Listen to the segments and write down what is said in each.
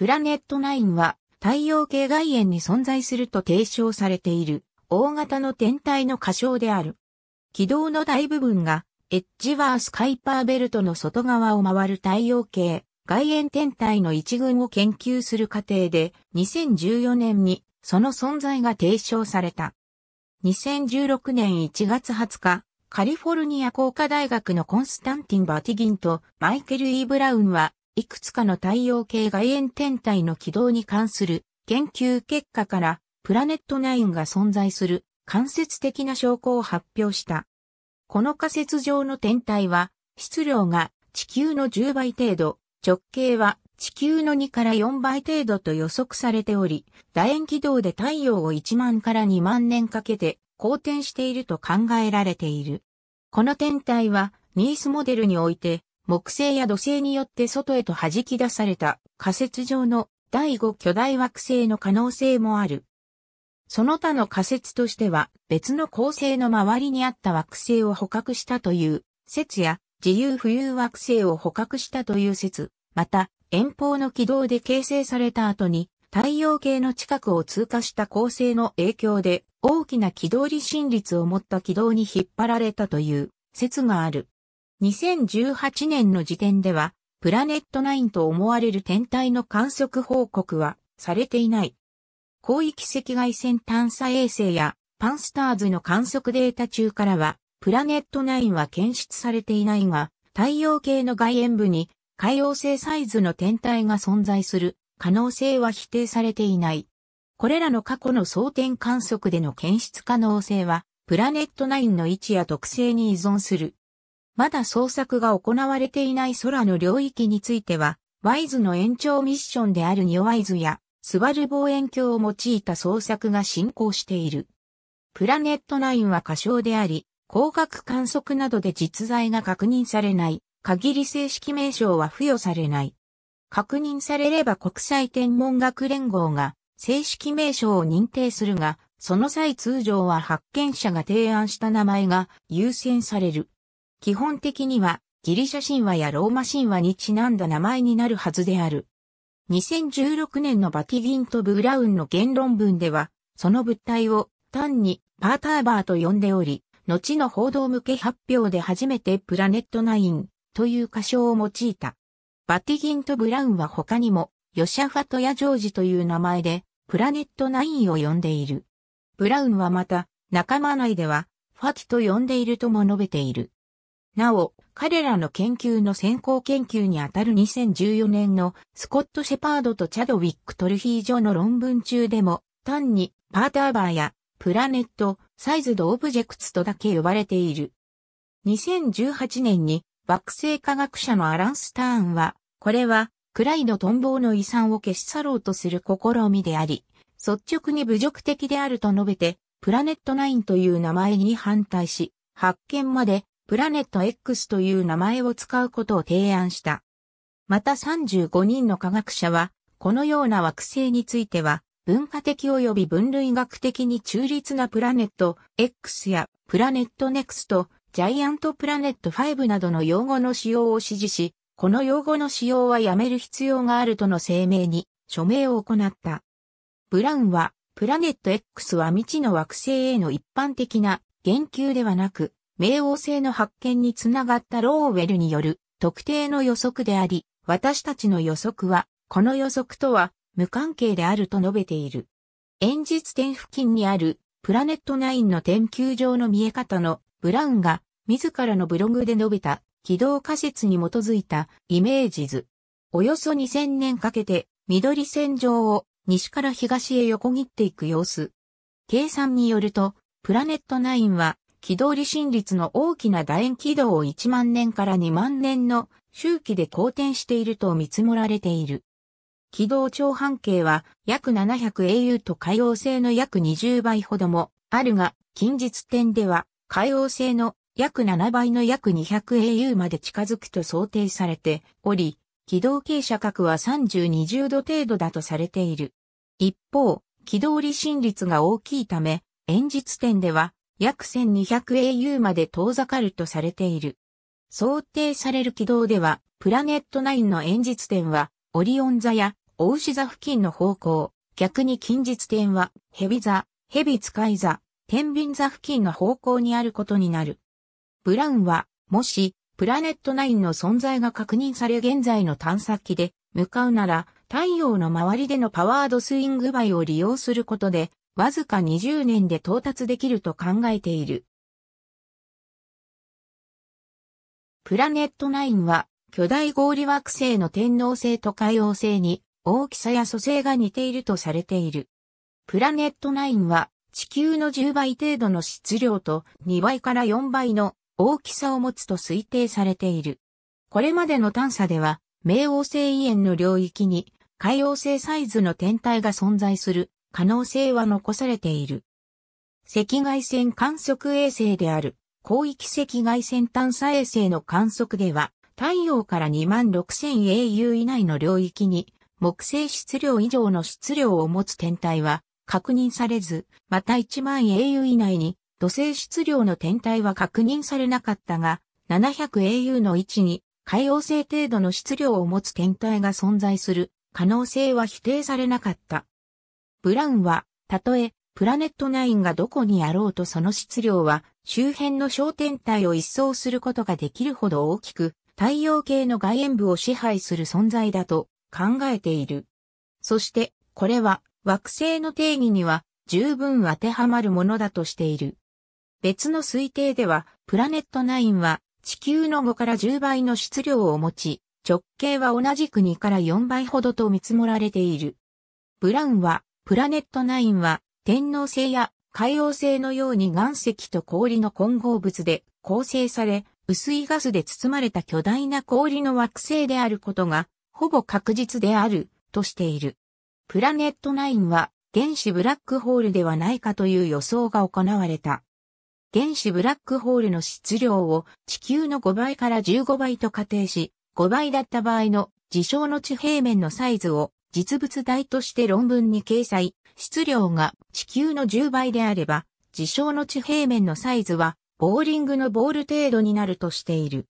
プラネットナインは太陽系外縁に存在すると提唱されている大型の天体の仮称である。軌道の大部分がエッジワース・カイパーベルトの外側を回る太陽系外縁天体の一群を研究する過程で2014年にその存在が提唱された。2016年1月20日、カリフォルニア工科大学のコンスタンティン・バティギンとマイケル・イ、ー・ブラウンはいくつかの太陽系外縁天体の軌道に関する研究結果から、プラネットナインが存在する間接的な証拠を発表した。この仮説上の天体は、質量が地球の10倍程度、直径は地球の2から4倍程度と予測されており、楕円軌道で太陽を1万から2万年かけて公転していると考えられている。この天体は、ニースモデルにおいて、木星や土星によって外へと弾き出された仮説上の第5巨大惑星の可能性もある。その他の仮説としては別の恒星の周りにあった惑星を捕獲したという説や自由浮遊惑星を捕獲したという説、また遠方の軌道で形成された後に太陽系の近くを通過した恒星の影響で大きな軌道離心率を持った軌道に引っ張られたという説がある。2018年の時点では、プラネット9と思われる天体の観測報告はされていない。広域赤外線探査衛星やパンスターズの観測データ中からは、プラネット9は検出されていないが、太陽系の外縁部に海洋星サイズの天体が存在する可能性は否定されていない。これらの過去の装填観測での検出可能性は、プラネット9の位置や特性に依存する。まだ捜索が行われていない空の領域については、ワイズの延長ミッションであるニオワイズや、スバル望遠鏡を用いた捜索が進行している。プラネット9は過小であり、光学観測などで実在が確認されない、限り正式名称は付与されない。確認されれば国際天文学連合が正式名称を認定するが、その際通常は発見者が提案した名前が優先される。基本的にはギリシャ神話やローマ神話にちなんだ名前になるはずである。2016年のバティギンとブラウンの言論文では、その物体を単にパーターバーと呼んでおり、後の報道向け発表で初めてプラネットナインという歌唱を用いた。バティギンとブラウンは他にも、ヨシャファトやジョージという名前で、プラネットナインを呼んでいる。ブラウンはまた、仲間内では、ファティと呼んでいるとも述べている。なお、彼らの研究の先行研究にあたる2014年のスコット・シェパードとチャドウィック・トルヒー上の論文中でも、単にパーターバーやプラネット、サイズド・オブジェクツとだけ呼ばれている。2018年に惑星科学者のアラン・スターンは、これはクライド・トンボーの遺産を消し去ろうとする試みであり、率直に侮辱的であると述べて、プラネットナインという名前に反対し、発見までプラネット X という名前を使うことを提案した。また35人の科学者は、このような惑星については、文化的及び分類学的に中立なプラネット X やプラネット NEXT、ジャイアントプラネット5などの用語の使用を指示し、この用語の使用はやめる必要があるとの声明に署名を行った。ブラウンは、プラネット X は未知の惑星への一般的な言及ではなく、冥王星の発見につながったローウェルによる特定の予測であり、私たちの予測は、この予測とは無関係であると述べている。演日点付近にあるプラネット9の天球上の見え方のブラウンが自らのブログで述べた軌道仮説に基づいたイメージ図。およそ2000年かけて緑線上を西から東へ横切っていく様子。計算によると、プラネット9は軌道離心率の大きな楕円軌道を1万年から2万年の周期で公転していると見積もられている。軌道長半径は約 700au と海洋性の約20倍ほどもあるが、近日点では海洋性の約7倍の約 200au まで近づくと想定されており、軌道傾斜角は3020度程度だとされている。一方、軌道離心率が大きいため、現実点では約 1200AU まで遠ざかるとされている。想定される軌道では、プラネット9の演実点は、オリオン座や、オウシ座付近の方向、逆に近日点は、ヘビ座、ヘビ使い座、天秤座付近の方向にあることになる。ブラウンは、もし、プラネット9の存在が確認され現在の探査機で向かうなら、太陽の周りでのパワードスイング倍を利用することで、わずか20年で到達できると考えている。プラネット9は巨大氷惑星の天王星と海王星に大きさや組成が似ているとされている。プラネット9は地球の10倍程度の質量と2倍から4倍の大きさを持つと推定されている。これまでの探査では、冥王星以炎の領域に海王星サイズの天体が存在する可能性は残されている。赤外線観測衛星である広域赤外線探査衛星の観測では、太陽から2万 6000au 以内の領域に木星質量以上の質量を持つ天体は確認されず、また1万 au 以内に土星質量の天体は確認されなかったが、700au の位置に海洋星程度の質量を持つ天体が存在する可能性は否定されなかった。ブラウンは、たとえ、プラネットナインがどこにあろうとその質量は、周辺の小天体を一掃することができるほど大きく、太陽系の外縁部を支配する存在だと考えている。そして、これは惑星の定義には十分当てはまるものだとしている。別の推定では、プラネットナインは地球の5から10倍の質量を持ち、直径は同じく2から4倍ほどと見積もられている。ブラウンはプラネット9は天王星や海王星のように岩石と氷の混合物で構成され、薄いガスで包まれた巨大な氷の惑星であることが、ほぼ確実である、としている。プラネット9は原子ブラックホールではないかという予想が行われた。原子ブラックホールの質量を地球の5倍から15倍と仮定し、5倍だった場合の事象の地平面のサイズを実物大として論文に掲載、質量が地球の10倍であれば、事象の地平面のサイズは、ボーリングのボール程度になるとしている。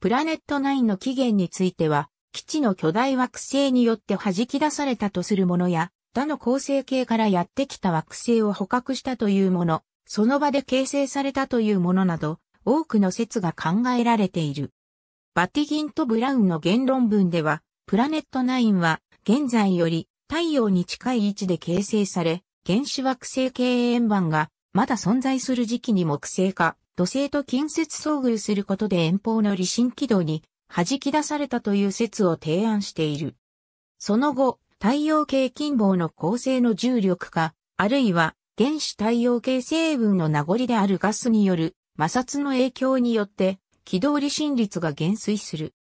プラネット9の起源については、基地の巨大惑星によって弾き出されたとするものや、他の恒星系からやってきた惑星を捕獲したというもの、その場で形成されたというものなど、多くの説が考えられている。バティギンとブラウンの言論文では、プラネット9は現在より太陽に近い位置で形成され、原始惑星系円盤がまだ存在する時期に木星か土星と近接遭遇することで遠方の離心軌道に弾き出されたという説を提案している。その後、太陽系近傍の恒星の重力化、あるいは原始太陽系成分の名残であるガスによる摩擦の影響によって軌道離心率が減衰する。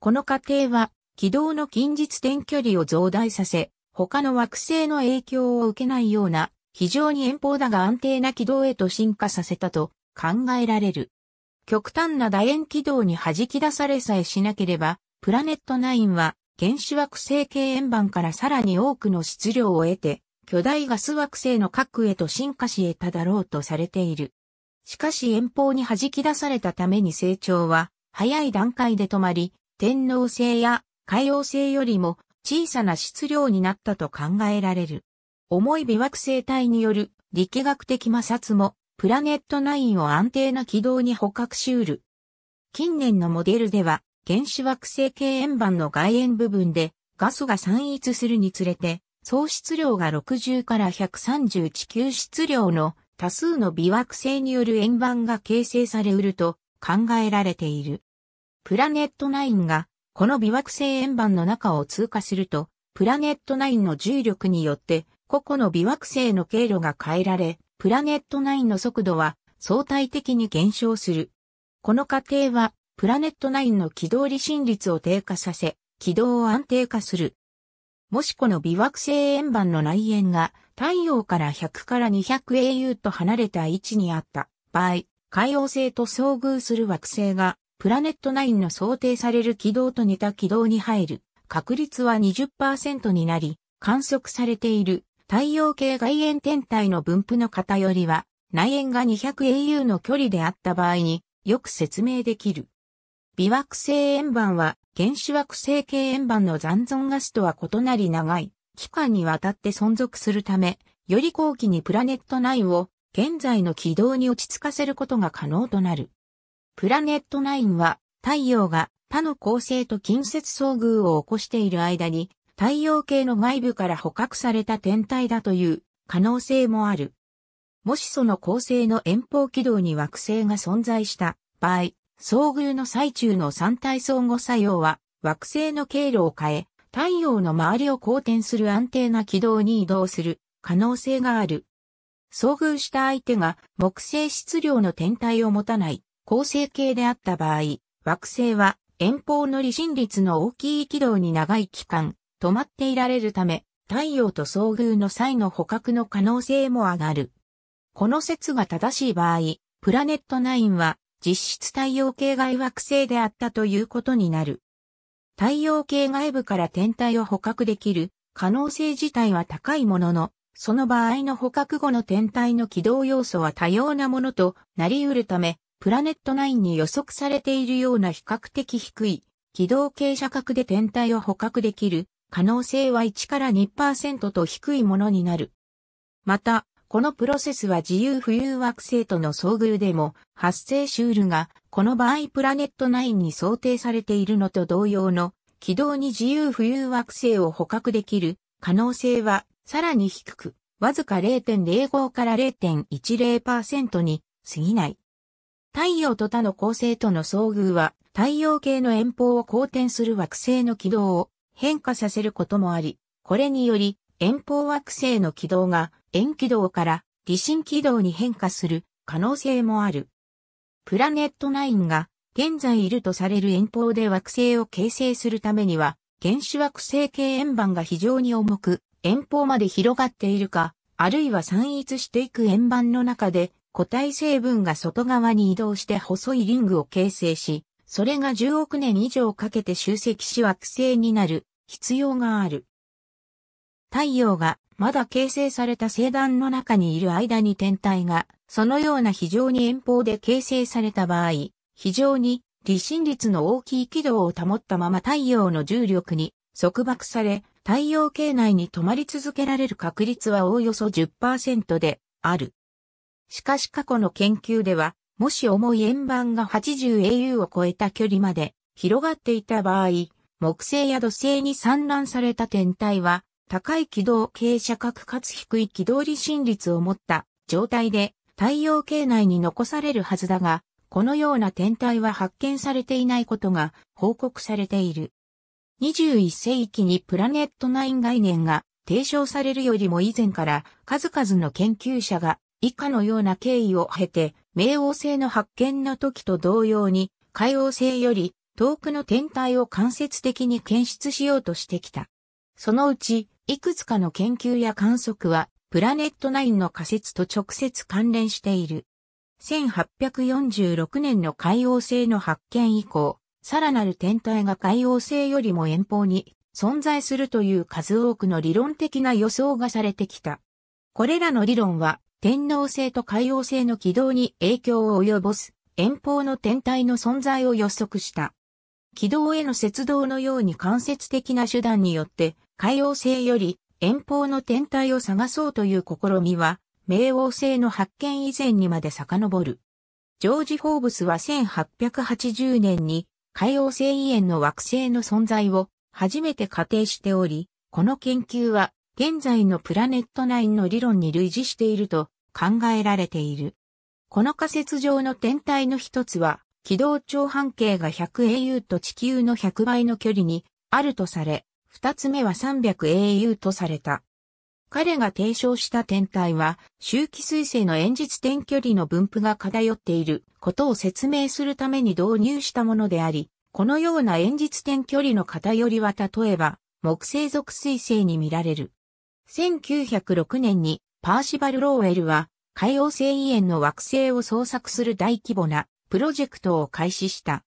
この過程は軌道の近日点距離を増大させ、他の惑星の影響を受けないような、非常に遠方だが安定な軌道へと進化させたと考えられる。極端な楕円軌道に弾き出されさえしなければ、プラネット9は原子惑星系円盤からさらに多くの質量を得て、巨大ガス惑星の核へと進化し得ただろうとされている。しかし遠方に弾き出されたために成長は、早い段階で止まり、天皇星や海洋星よりも小さな質量になったと考えられる。重い微惑星帯による力学的摩擦もプラネットナインを安定な軌道に捕獲しうる。近年のモデルでは原子惑星系円盤の外縁部分でガスが散逸するにつれて総質量が60から130地球質量の多数の微惑星による円盤が形成されうると考えられている。プラネットナインがこの微惑星円盤の中を通過すると、プラネット9の重力によって個々の微惑星の経路が変えられ、プラネット9の速度は相対的に減少する。この過程は、プラネット9の軌道離心率を低下させ、軌道を安定化する。もしこの微惑星円盤の内縁が太陽から100から 200au と離れた位置にあった場合、海王星と遭遇する惑星がプラネット9の想定される軌道と似た軌道に入る確率は20%になり、観測されている太陽系外縁天体の分布の偏りは、内縁が 200au の距離であった場合によく説明できる。微惑星円盤は原子惑星系円盤の残存ガスとは異なり長い期間にわたって存続するため、より後期にプラネット9を現在の軌道に落ち着かせることが可能となる。プラネットナインは、太陽が他の恒星と近接遭遇を起こしている間に、太陽系の外部から捕獲された天体だという可能性もある。もしその恒星の遠方軌道に惑星が存在した場合、遭遇の最中の三体相互作用は惑星の経路を変え、太陽の周りを公転する安定な軌道に移動する可能性がある。遭遇した相手が木星質量の天体を持たない構成形であった場合、惑星は遠方の離心率の大きい軌道に長い期間、止まっていられるため、太陽と遭遇の際の捕獲の可能性も上がる。この説が正しい場合、プラネット9は実質太陽系外惑星であったということになる。太陽系外部から天体を捕獲できる可能性自体は高いものの、その場合の捕獲後の天体の軌道要素は多様なものとなり得るため、プラネット9に予測されているような比較的低い軌道傾斜角で天体を捕獲できる可能性は1から2%と低いものになる。また、このプロセスは自由浮遊惑星との遭遇でも発生しうるが、この場合プラネット9に想定されているのと同様の軌道に自由浮遊惑星を捕獲できる可能性はさらに低く、わずか0.05から0.10%に過ぎない。太陽と他の恒星との遭遇は、太陽系の遠方を公転する惑星の軌道を変化させることもあり、これにより、遠方惑星の軌道が遠軌道から離心軌道に変化する可能性もある。プラネット9が現在いるとされる遠方で惑星を形成するためには、原子惑星系円盤が非常に重く、遠方まで広がっているか、あるいは散逸していく円盤の中で固体成分が外側に移動して細いリングを形成し、それが10億年以上かけて集積し惑星になる必要がある。太陽がまだ形成された星団の中にいる間に天体がそのような非常に遠方で形成された場合、非常に離心率の大きい軌道を保ったまま太陽の重力に束縛され、太陽系内に止まり続けられる確率はおおよそ10%である。しかし過去の研究では、もし重い円盤が 80au を超えた距離まで広がっていた場合、木星や土星に散乱された天体は、高い軌道傾斜角かつ低い軌道離心率を持った状態で太陽系内に残されるはずだが、このような天体は発見されていないことが報告されている。21世紀にプラネット9概念が提唱されるよりも以前から数々の研究者が以下のような経緯を経て、冥王星の発見の時と同様に、海王星より遠くの天体を間接的に検出しようとしてきた。そのうち、いくつかの研究や観測は、プラネット9の仮説と直接関連している。1846年の海王星の発見以降、さらなる天体が海王星よりも遠方に存在するという数多くの理論的な予想がされてきた。これらの理論は天王星と海王星の軌道に影響を及ぼす遠方の天体の存在を予測した。軌道への接動のように間接的な手段によって海王星より遠方の天体を探そうという試みは冥王星の発見以前にまで遡る。ジョージ・フォーブスは1880年に海王星異炎の惑星の存在を初めて仮定しており、この研究は現在のプラネット9の理論に類似していると考えられている。この仮説上の天体の一つは、軌道長半径が 100au と地球の100倍の距離にあるとされ、二つ目は 300au とされた。彼が提唱した天体は、周期彗星の演実点距離の分布が偏っていることを説明するために導入したものであり、このような演実点距離の偏りは例えば、木星属彗星に見られる。1906年にパーシバル・ローウェルは海洋星異炎の惑星を捜索する大規模なプロジェクトを開始した。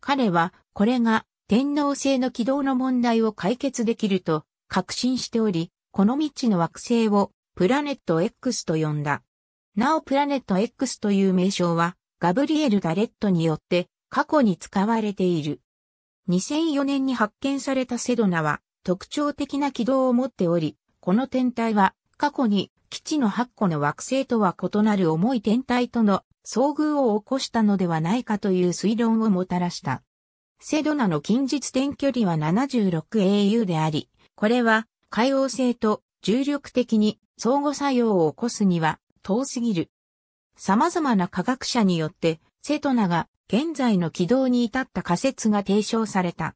彼はこれが天皇星の軌道の問題を解決できると確信しており、この未知の惑星をプラネット X と呼んだ。なおプラネット X という名称はガブリエル・ガレットによって過去に使われている。2004年に発見されたセドナは特徴的な軌道を持っており、この天体は過去に基地の8個の惑星とは異なる重い天体との遭遇を起こしたのではないかという推論をもたらした。セドナの近日点距離は 76au であり、これは海王星と重力的に相互作用を起こすには遠すぎる。様々な科学者によってセドナが現在の軌道に至った仮説が提唱された。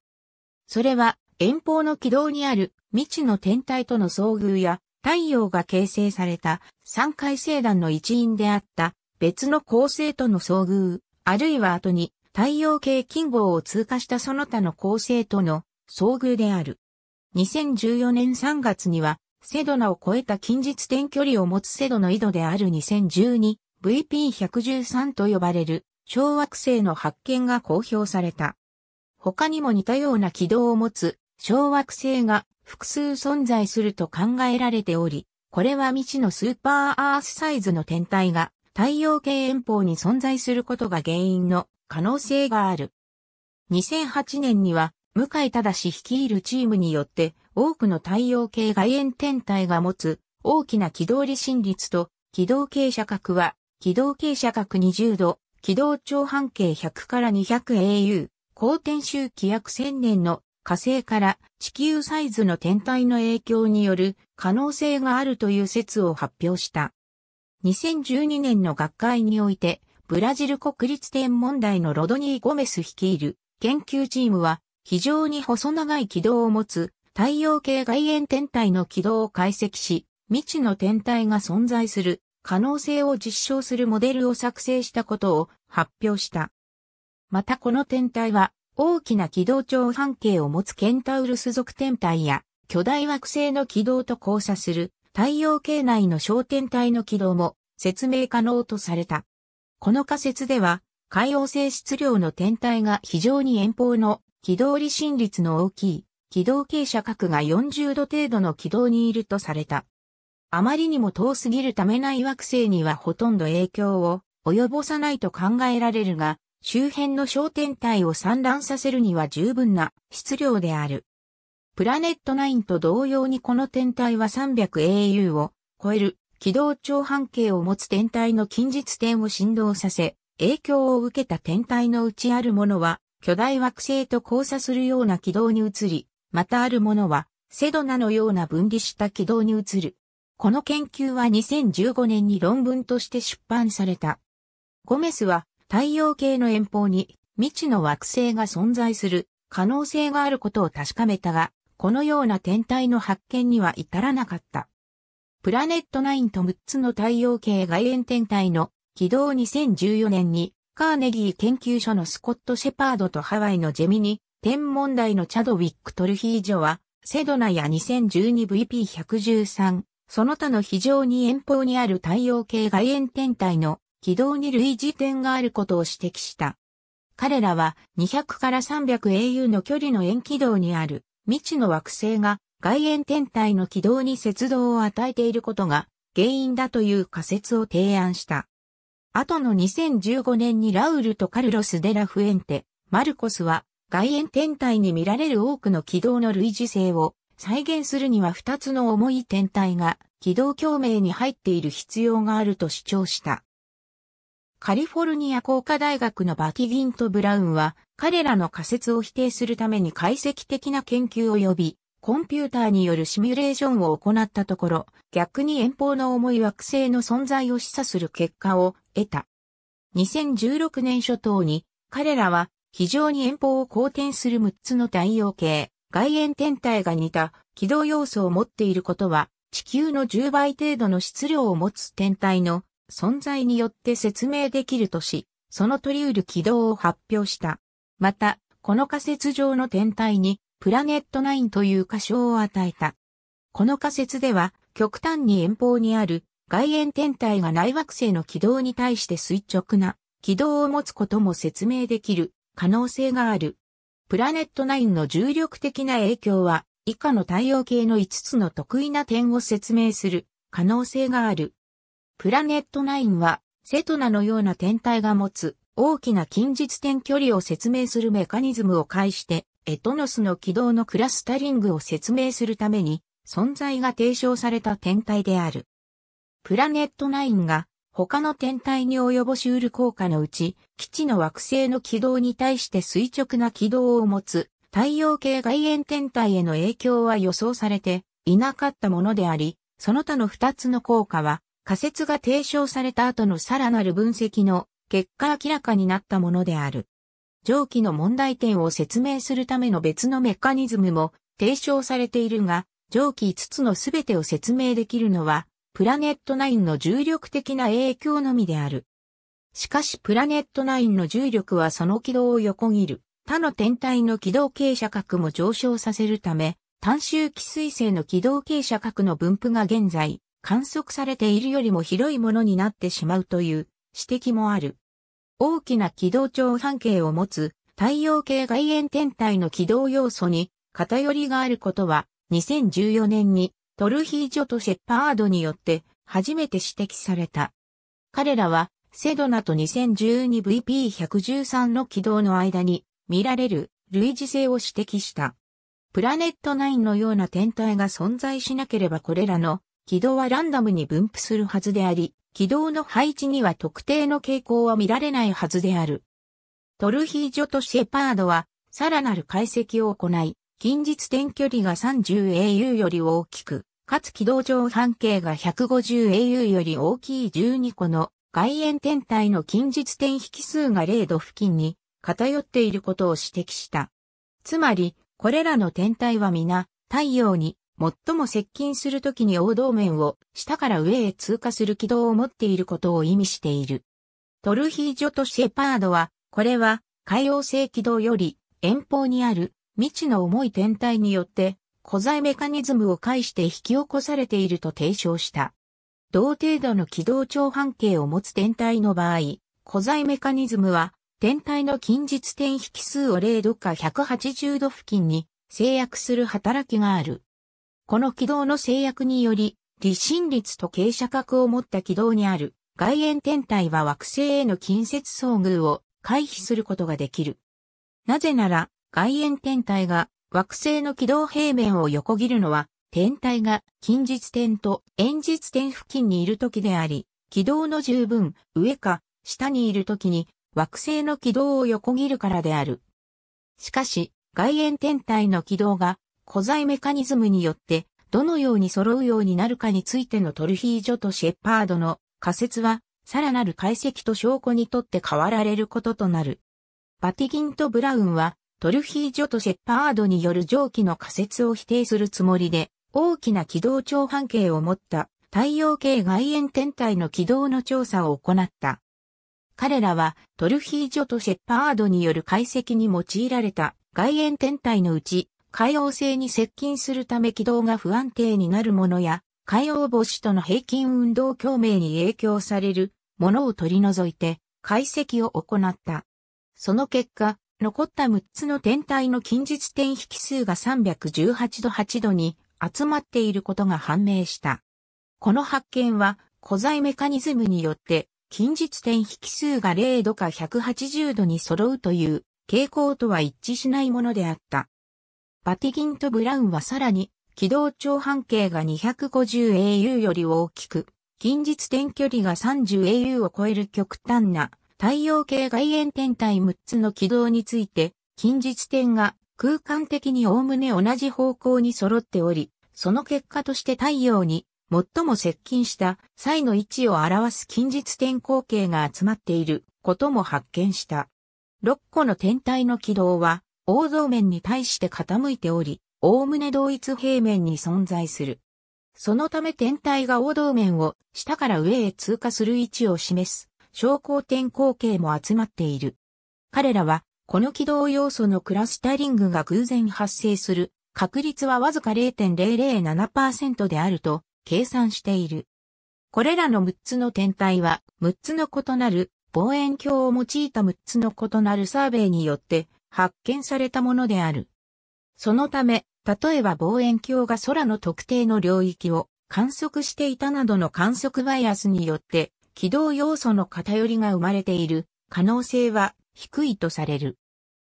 それは遠方の軌道にある未知の天体との遭遇や太陽が形成された三回星団の一員であった別の恒星との遭遇、あるいは後に太陽系近傍を通過したその他の恒星との遭遇である。2014年3月にはセドナを超えた近日点距離を持つセドの井戸である 2012VP113 と呼ばれる小惑星の発見が公表された。他にも似たような軌道を持つ小惑星が複数存在すると考えられており、これは未知のスーパーアースサイズの天体が太陽系遠方に存在することが原因の可能性がある。2008年には、向井正率いるチームによって多くの太陽系外縁天体が持つ大きな軌道離心率と軌道傾斜角は軌道傾斜角20度、軌道長半径100から 200au、光天周期約1000年の火星から地球サイズの天体の影響による可能性があるという説を発表した。2012年の学会において、ブラジル国立天文台のロドニー・ゴメス率いる研究チームは、非常に細長い軌道を持つ太陽系外縁天体の軌道を解析し、未知の天体が存在する可能性を実証するモデルを作成したことを発表した。またこの天体は大きな軌道長半径を持つケンタウルス属天体や、巨大惑星の軌道と交差する太陽系内の小天体の軌道も説明可能とされた。この仮説では、海洋性質量の天体が非常に遠方の軌道離心率の大きい軌道傾斜角が40度程度の軌道にいるとされた。あまりにも遠すぎるためない惑星にはほとんど影響を及ぼさないと考えられるが、周辺の小天体を散乱させるには十分な質量である。プラネット9と同様にこの天体は 300AU を超える軌道長半径を持つ天体の近日点を振動させ、影響を受けた天体のうちあるものは巨大惑星と交差するような軌道に移り、またあるものはセドナのような分離した軌道に移る。この研究は2015年に論文として出版された。ゴメスは太陽系の遠方に未知の惑星が存在する可能性があることを確かめたが、このような天体の発見には至らなかった。プラネット9と6つの太陽系外縁天体の軌道2014年にカーネギー研究所のスコット・シェパードとハワイのジェミニ天文台のチャドウィック・トルヒージョはセドナや 2012VP113 その他の非常に遠方にある太陽系外縁天体の軌道に類似点があることを指摘した。彼らは200から300 AU の距離の円軌道にある未知の惑星が外縁天体の軌道に接動を与えていることが原因だという仮説を提案した。後の2015年にラウルとカルロス・デラ・フエンテ、マルコスは外縁天体に見られる多くの軌道の類似性を再現するには2つの重い天体が軌道共鳴に入っている必要があると主張した。カリフォルニア工科大学のバキギンとブラウンは、彼らの仮説を否定するために解析的な研究及び、コンピューターによるシミュレーションを行ったところ、逆に遠方の重い惑星の存在を示唆する結果を得た。2016年初頭に、彼らは非常に遠方を好転する6つの太陽系、外縁天体が似た軌道要素を持っていることは、地球の10倍程度の質量を持つ天体の存在によって説明できるとし、その取り得る軌道を発表した。また、この仮説上の天体に、プラネット9という仮称を与えた。この仮説では、極端に遠方にある外縁天体が内惑星の軌道に対して垂直な軌道を持つことも説明できる可能性がある。プラネット9の重力的な影響は以下の太陽系の5つの得意な点を説明する可能性がある。プラネット9は、セトナのような天体が持つ大きな近日点距離を説明するメカニズムを介して、エトノスの軌道のクラスタリングを説明するために、存在が提唱された天体である。プラネット9が、他の天体に及ぼし得る効果のうち、基地の惑星の軌道に対して垂直な軌道を持つ、太陽系外縁天体への影響は予想されていなかったものであり、その他の二つの効果は、仮説が提唱された後のさらなる分析の結果明らかになったものである。上記の問題点を説明するための別のメカニズムも提唱されているが、上記5つの全てを説明できるのは、プラネット9の重力的な影響のみである。しかしプラネット9の重力はその軌道を横切る他の天体の軌道傾斜角も上昇させるため、単周期彗星の軌道傾斜角の分布が現在、観測されているよりも広いものになってしまうという指摘もある。大きな軌道長半径を持つ太陽系外縁天体の軌道要素に偏りがあることは2014年にトルヒージョとシェッパードによって初めて指摘された。彼らはセドナと 2012VP113 の軌道の間に見られる類似性を指摘した。プラネット9のような天体が存在しなければこれらの軌道はランダムに分布するはずであり、軌道の配置には特定の傾向は見られないはずである。トルヒージョとシェパードは、さらなる解析を行い、近日点距離が 30au より大きく、かつ軌道上半径が 150au より大きい12個の外縁天体の近日点引数が0度付近に偏っていることを指摘した。つまり、これらの天体は皆、太陽に最も接近するときに横道面を下から上へ通過する軌道を持っていることを意味している。トルヒージョとシェパードは、これは海洋性軌道より遠方にある未知の重い天体によって古材メカニズムを介して引き起こされていると提唱した。同程度の軌道長半径を持つ天体の場合、古材メカニズムは天体の近日点引数を0度か180度付近に制約する働きがある。この軌道の制約により、離心率と傾斜角を持った軌道にある外縁天体は惑星への近接遭遇を回避することができる。なぜなら、外縁天体が惑星の軌道平面を横切るのは、天体が近日点と遠日点付近にいる時であり、軌道の十分上か下にいる時に惑星の軌道を横切るからである。しかし、外縁天体の軌道が古材メカニズムによって、どのように揃うようになるかについてのトルヒージョとシェパードの仮説は、さらなる解析と証拠にとって変わられることとなる。バティギンとブラウンは、トルヒージョとシェパードによる蒸気の仮説を否定するつもりで、大きな軌道長半径を持った太陽系外縁天体の軌道の調査を行った。彼らはトルヒージョとシェパードによる解析に用いられた外縁天体のうち海王星に接近するため軌道が不安定になるものや、海王星との平均運動共鳴に影響されるものを取り除いて解析を行った。その結果、残った6つの天体の近日点引数が318度8度に集まっていることが判明した。この発見は、古材メカニズムによって、近日点引数が0度か180度に揃うという傾向とは一致しないものであった。バティギンとブラウンはさらに、軌道長半径が 250au より大きく、近日点距離が 30au を超える極端な太陽系外縁天体6つの軌道について、近日点が空間的に概ね同じ方向に揃っており、その結果として太陽に最も接近した際の位置を表す近日点光景が集まっていることも発見した。6個の天体の軌道は王像面に対して傾いており、おおむね同一平面に存在する。そのため天体が王道面を下から上へ通過する位置を示す昇降点光景も集まっている。彼らは、この軌道要素のクラスタリングが偶然発生する確率はわずか0.007%であると計算している。これらの6つの天体は6つの異なる望遠鏡を用いた6つの異なるサーベイによって発見されたものである。そのため、例えば望遠鏡が空の特定の領域を観測していたなどの観測バイアスによって軌道要素の偏りが生まれている可能性は低いとされる。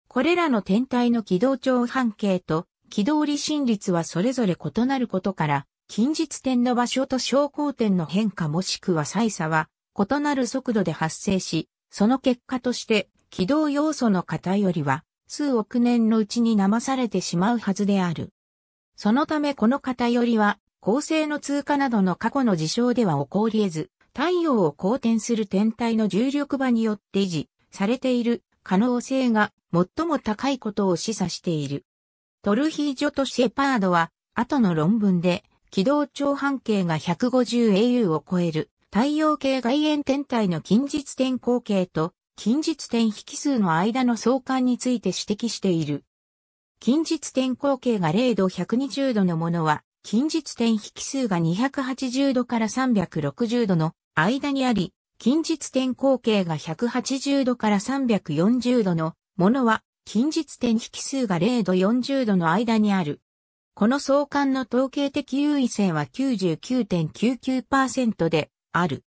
これらの天体の軌道長半径と軌道離心率はそれぞれ異なることから、近日点の場所と昇降点の変化もしくは差異差は異なる速度で発生し、その結果として軌道要素の偏りは数億年のうちに生されてしまうはずである。そのためこの偏りは、恒星の通過などの過去の事象では起こり得ず、太陽を公転する天体の重力場によって維持されている可能性が最も高いことを示唆している。トルヒージョとシェパードは、後の論文で、軌道長半径が 150au を超える太陽系外縁天体の近日天光系と近日点引数の間の相関について指摘している。近日点口径が0度120度のものは、近日点引数が280度から360度の間にあり、近日点口径が180度から340度のものは、近日点引数が0度40度の間にある。この相関の統計的優位性は99.99% .99 である。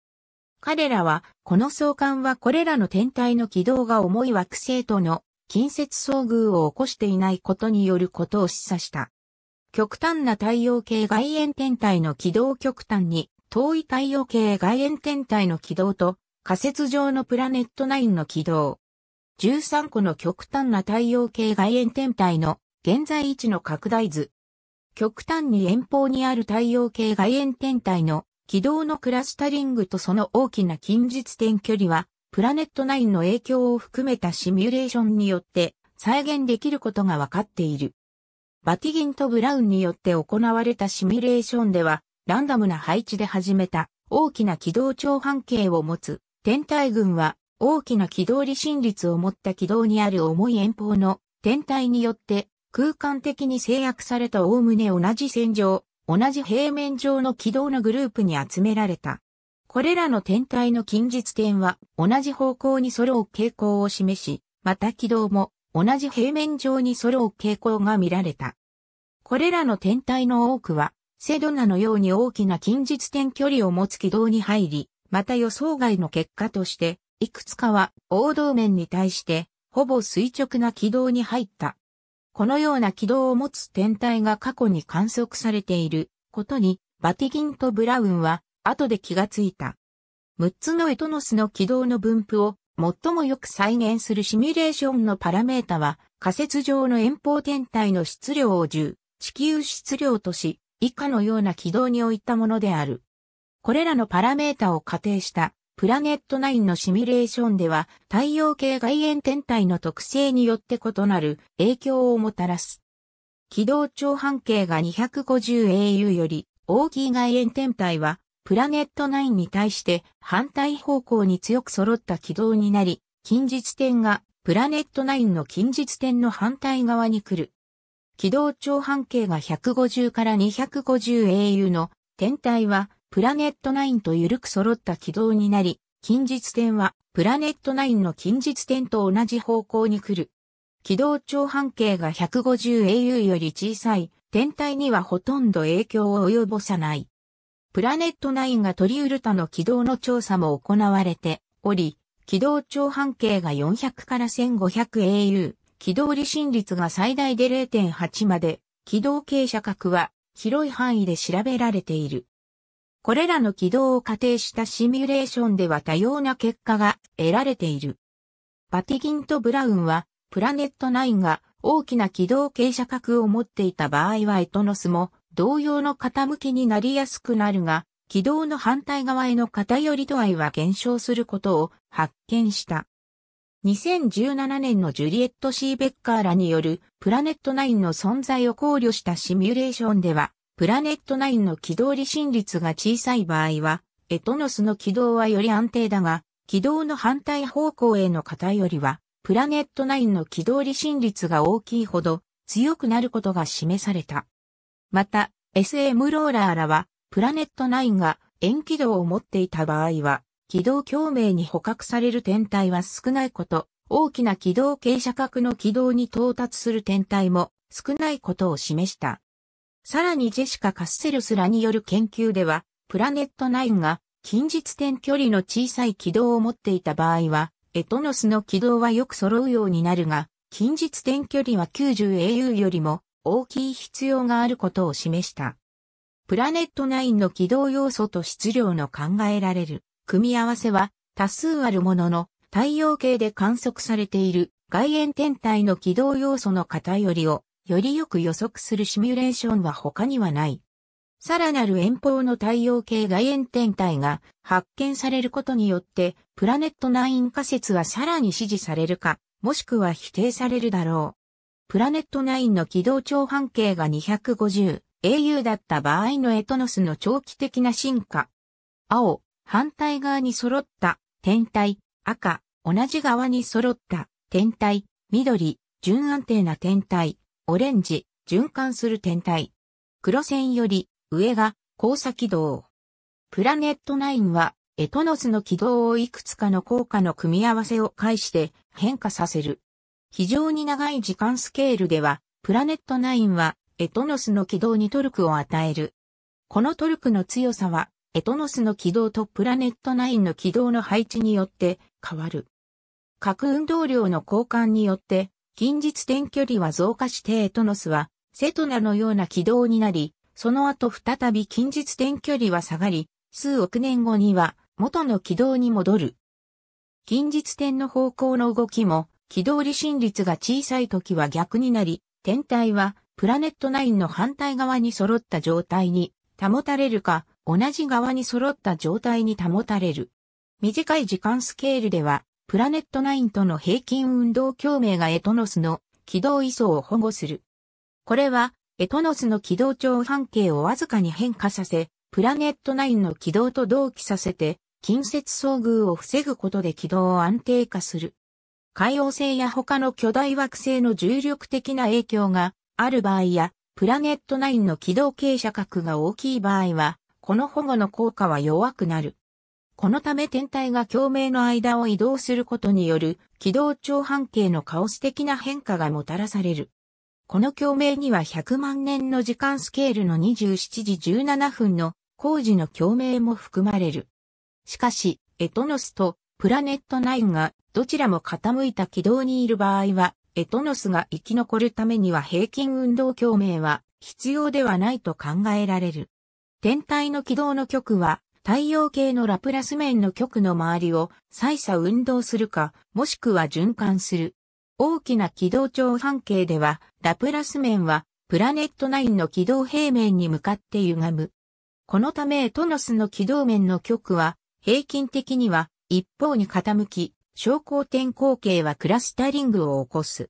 彼らは、この相関はこれらの天体の軌道が重い惑星との近接遭遇を起こしていないことによることを示唆した。極端な太陽系外縁天体の軌道極端に、遠い太陽系外縁天体の軌道と、仮説上のプラネット9の軌道。13個の極端な太陽系外縁天体の現在位置の拡大図。極端に遠方にある太陽系外縁天体の軌道のクラスタリングとその大きな近日点距離は、プラネット9の影響を含めたシミュレーションによって再現できることが分かっている。バティギンとブラウンによって行われたシミュレーションでは、ランダムな配置で始めた大きな軌道長半径を持つ天体群は大きな軌道離心率を持った軌道にある重い遠方の天体によって空間的に制約された概ね同じ線上同じ平面上の軌道のグループに集められた。これらの天体の近日点は同じ方向に揃う傾向を示し、また軌道も同じ平面上に揃う傾向が見られた。これらの天体の多くは、セドナのように大きな近日点距離を持つ軌道に入り、また予想外の結果として、いくつかは王道面に対して、ほぼ垂直な軌道に入った。このような軌道を持つ天体が過去に観測されていることに、バティギンとブラウンは後で気がついた。6つのエトノスの軌道の分布を最もよく再現するシミュレーションのパラメータは仮説上の遠方天体の質量を10、地球質量とし、以下のような軌道に置いたものである。これらのパラメータを仮定したプラネット9のシミュレーションでは太陽系外縁天体の特性によって異なる影響をもたらす。軌道長半径が 250au より大きい外縁天体はプラネット9に対して反対方向に強く揃った軌道になり、近日点がプラネット9の近日点の反対側に来る。軌道長半径が150から 250au の天体はプラネット9と緩く揃った軌道になり、近日点はプラネット9の近日点と同じ方向に来る。軌道長半径が 150au より小さい天体にはほとんど影響を及ぼさない。プラネット9が取りウルタの軌道の調査も行われており、軌道長半径が400から 1500au、軌道離心率が最大で0.8まで、軌道傾斜角は広い範囲で調べられている。これらの軌道を仮定したシミュレーションでは多様な結果が得られている。パティギンとブラウンは、プラネット9が大きな軌道傾斜角を持っていた場合はエトノスも同様の傾きになりやすくなるが、軌道の反対側への偏り度合いは減少することを発見した。2017年のジュリエット・シーベッカーらによるプラネット9の存在を考慮したシミュレーションでは、プラネット9の軌道離心率が小さい場合は、エトノスの軌道はより安定だが、軌道の反対方向への偏りは、プラネット9の軌道離心率が大きいほど強くなることが示された。また、SM ローラーらは、プラネット9が円軌道を持っていた場合は、軌道共鳴に捕獲される天体は少ないこと、大きな軌道傾斜角の軌道に到達する天体も少ないことを示した。さらにジェシカ・カッセルスらによる研究では、プラネット9が近日点距離の小さい軌道を持っていた場合は、エトノスの軌道はよく揃うようになるが、近日点距離は 90au よりも大きい必要があることを示した。プラネット9の軌道要素と質量の考えられる組み合わせは多数あるものの太陽系で観測されている外縁天体の軌道要素の偏りをよりよく予測するシミュレーションは他にはない。さらなる遠方の太陽系外縁天体が発見されることによって、プラネットナイン仮説はさらに支持されるか、もしくは否定されるだろう。プラネットナインの軌道長半径が 250au だった場合のエトノスの長期的な進化。青、反対側に揃った天体、赤、同じ側に揃った天体、緑、順安定な天体、オレンジ、循環する天体。黒線より上が交差軌道。プラネット9はエトノスの軌道をいくつかの効果の組み合わせを介して変化させる。非常に長い時間スケールでは、プラネット9はエトノスの軌道にトルクを与える。このトルクの強さは、エトノスの軌道とプラネット9の軌道の配置によって変わる。核運動量の交換によって近日点距離は増加してエトノスは、セトナのような軌道になり、その後再び近日点距離は下がり、数億年後には元の軌道に戻る。近日点の方向の動きも、軌道離心率が小さい時は逆になり、天体はプラネットナインの反対側に揃った状態に保たれるか、同じ側に揃った状態に保たれる。短い時間スケールでは、プラネットナインとの平均運動共鳴がエトノスの軌道位相を保護する。これは、エトノスの軌道長半径をわずかに変化させ、プラネットナインの軌道と同期させて、近接遭遇を防ぐことで軌道を安定化する。海王星や他の巨大惑星の重力的な影響がある場合や、プラネットナインの軌道傾斜角が大きい場合は、この保護の効果は弱くなる。このため天体が共鳴の間を移動することによる軌道長半径のカオス的な変化がもたらされる。この共鳴には100万年の時間スケールの27時17分の工事の共鳴も含まれる。しかし、エトノスとプラネット9がどちらも傾いた軌道にいる場合は、エトノスが生き残るためには平均運動共鳴は必要ではないと考えられる。天体の軌道の極は太陽系のラプラス面の極の周りを再差運動するか、もしくは循環する。大きな軌道長半径では、ラプラス面はプラネット9の軌道平面に向かって歪む。このためトノスの軌道面の極は、平均的には一方に傾き、昇降点光景はクラスタリングを起こす。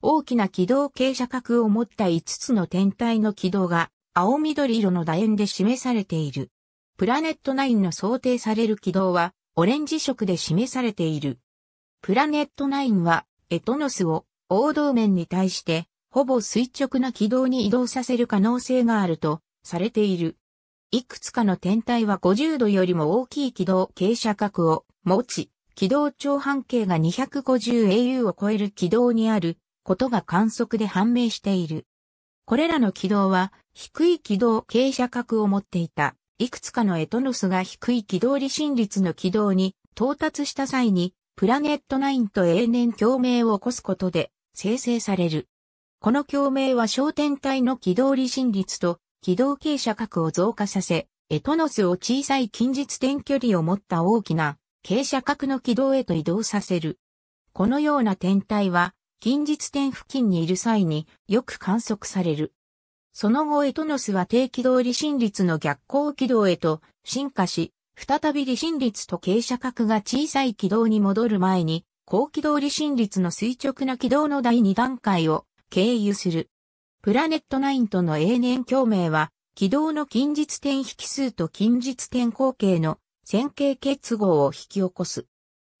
大きな軌道傾斜角を持った5つの天体の軌道が青緑色の楕円で示されている。プラネット9の想定される軌道は、オレンジ色で示されている。プラネット9は、エトノスを、王道面に対して、ほぼ垂直な軌道に移動させる可能性があると、されている。いくつかの天体は50度よりも大きい軌道傾斜角を持ち、軌道長半径が 250au を超える軌道にあることが観測で判明している。これらの軌道は低い軌道傾斜角を持っていた。いくつかのエトノスが低い軌道離心率の軌道に到達した際に、プラネット9と永年共鳴を起こすことで生成される。この共鳴は焦点体の軌道離心率と軌道傾斜角を増加させ、エトノスを小さい近日点距離を持った大きな傾斜角の軌道へと移動させる。このような天体は近日点付近にいる際によく観測される。その後エトノスは定軌道離心率の逆行軌道へと進化し、再び離心率と傾斜角が小さい軌道に戻る前に、高軌道離心率の垂直な軌道の第2段階を経由する。プラネット9との永年共鳴は、軌道の近日点引数と近日点後傾の線形結合を引き起こす。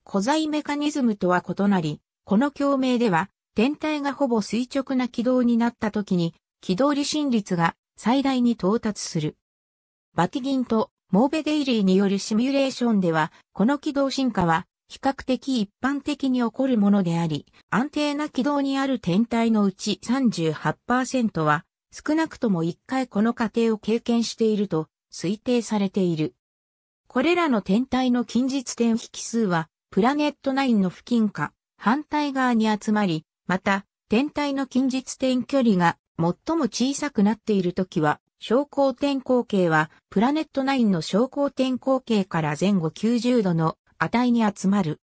古材メカニズムとは異なり、この共鳴では、天体がほぼ垂直な軌道になった時に、軌道離心率が最大に到達する。バティギンとモーベデイリーによるシミュレーションでは、この軌道進化は比較的一般的に起こるものであり、安定な軌道にある天体のうち38%は、少なくとも1回この過程を経験していると推定されている。これらの天体の近日点引数は、プラネット9の付近か、反対側に集まり、また、天体の近日点距離が最も小さくなっている時は、昇降天候径は、プラネット9の昇降天候径から前後90度の値に集まる。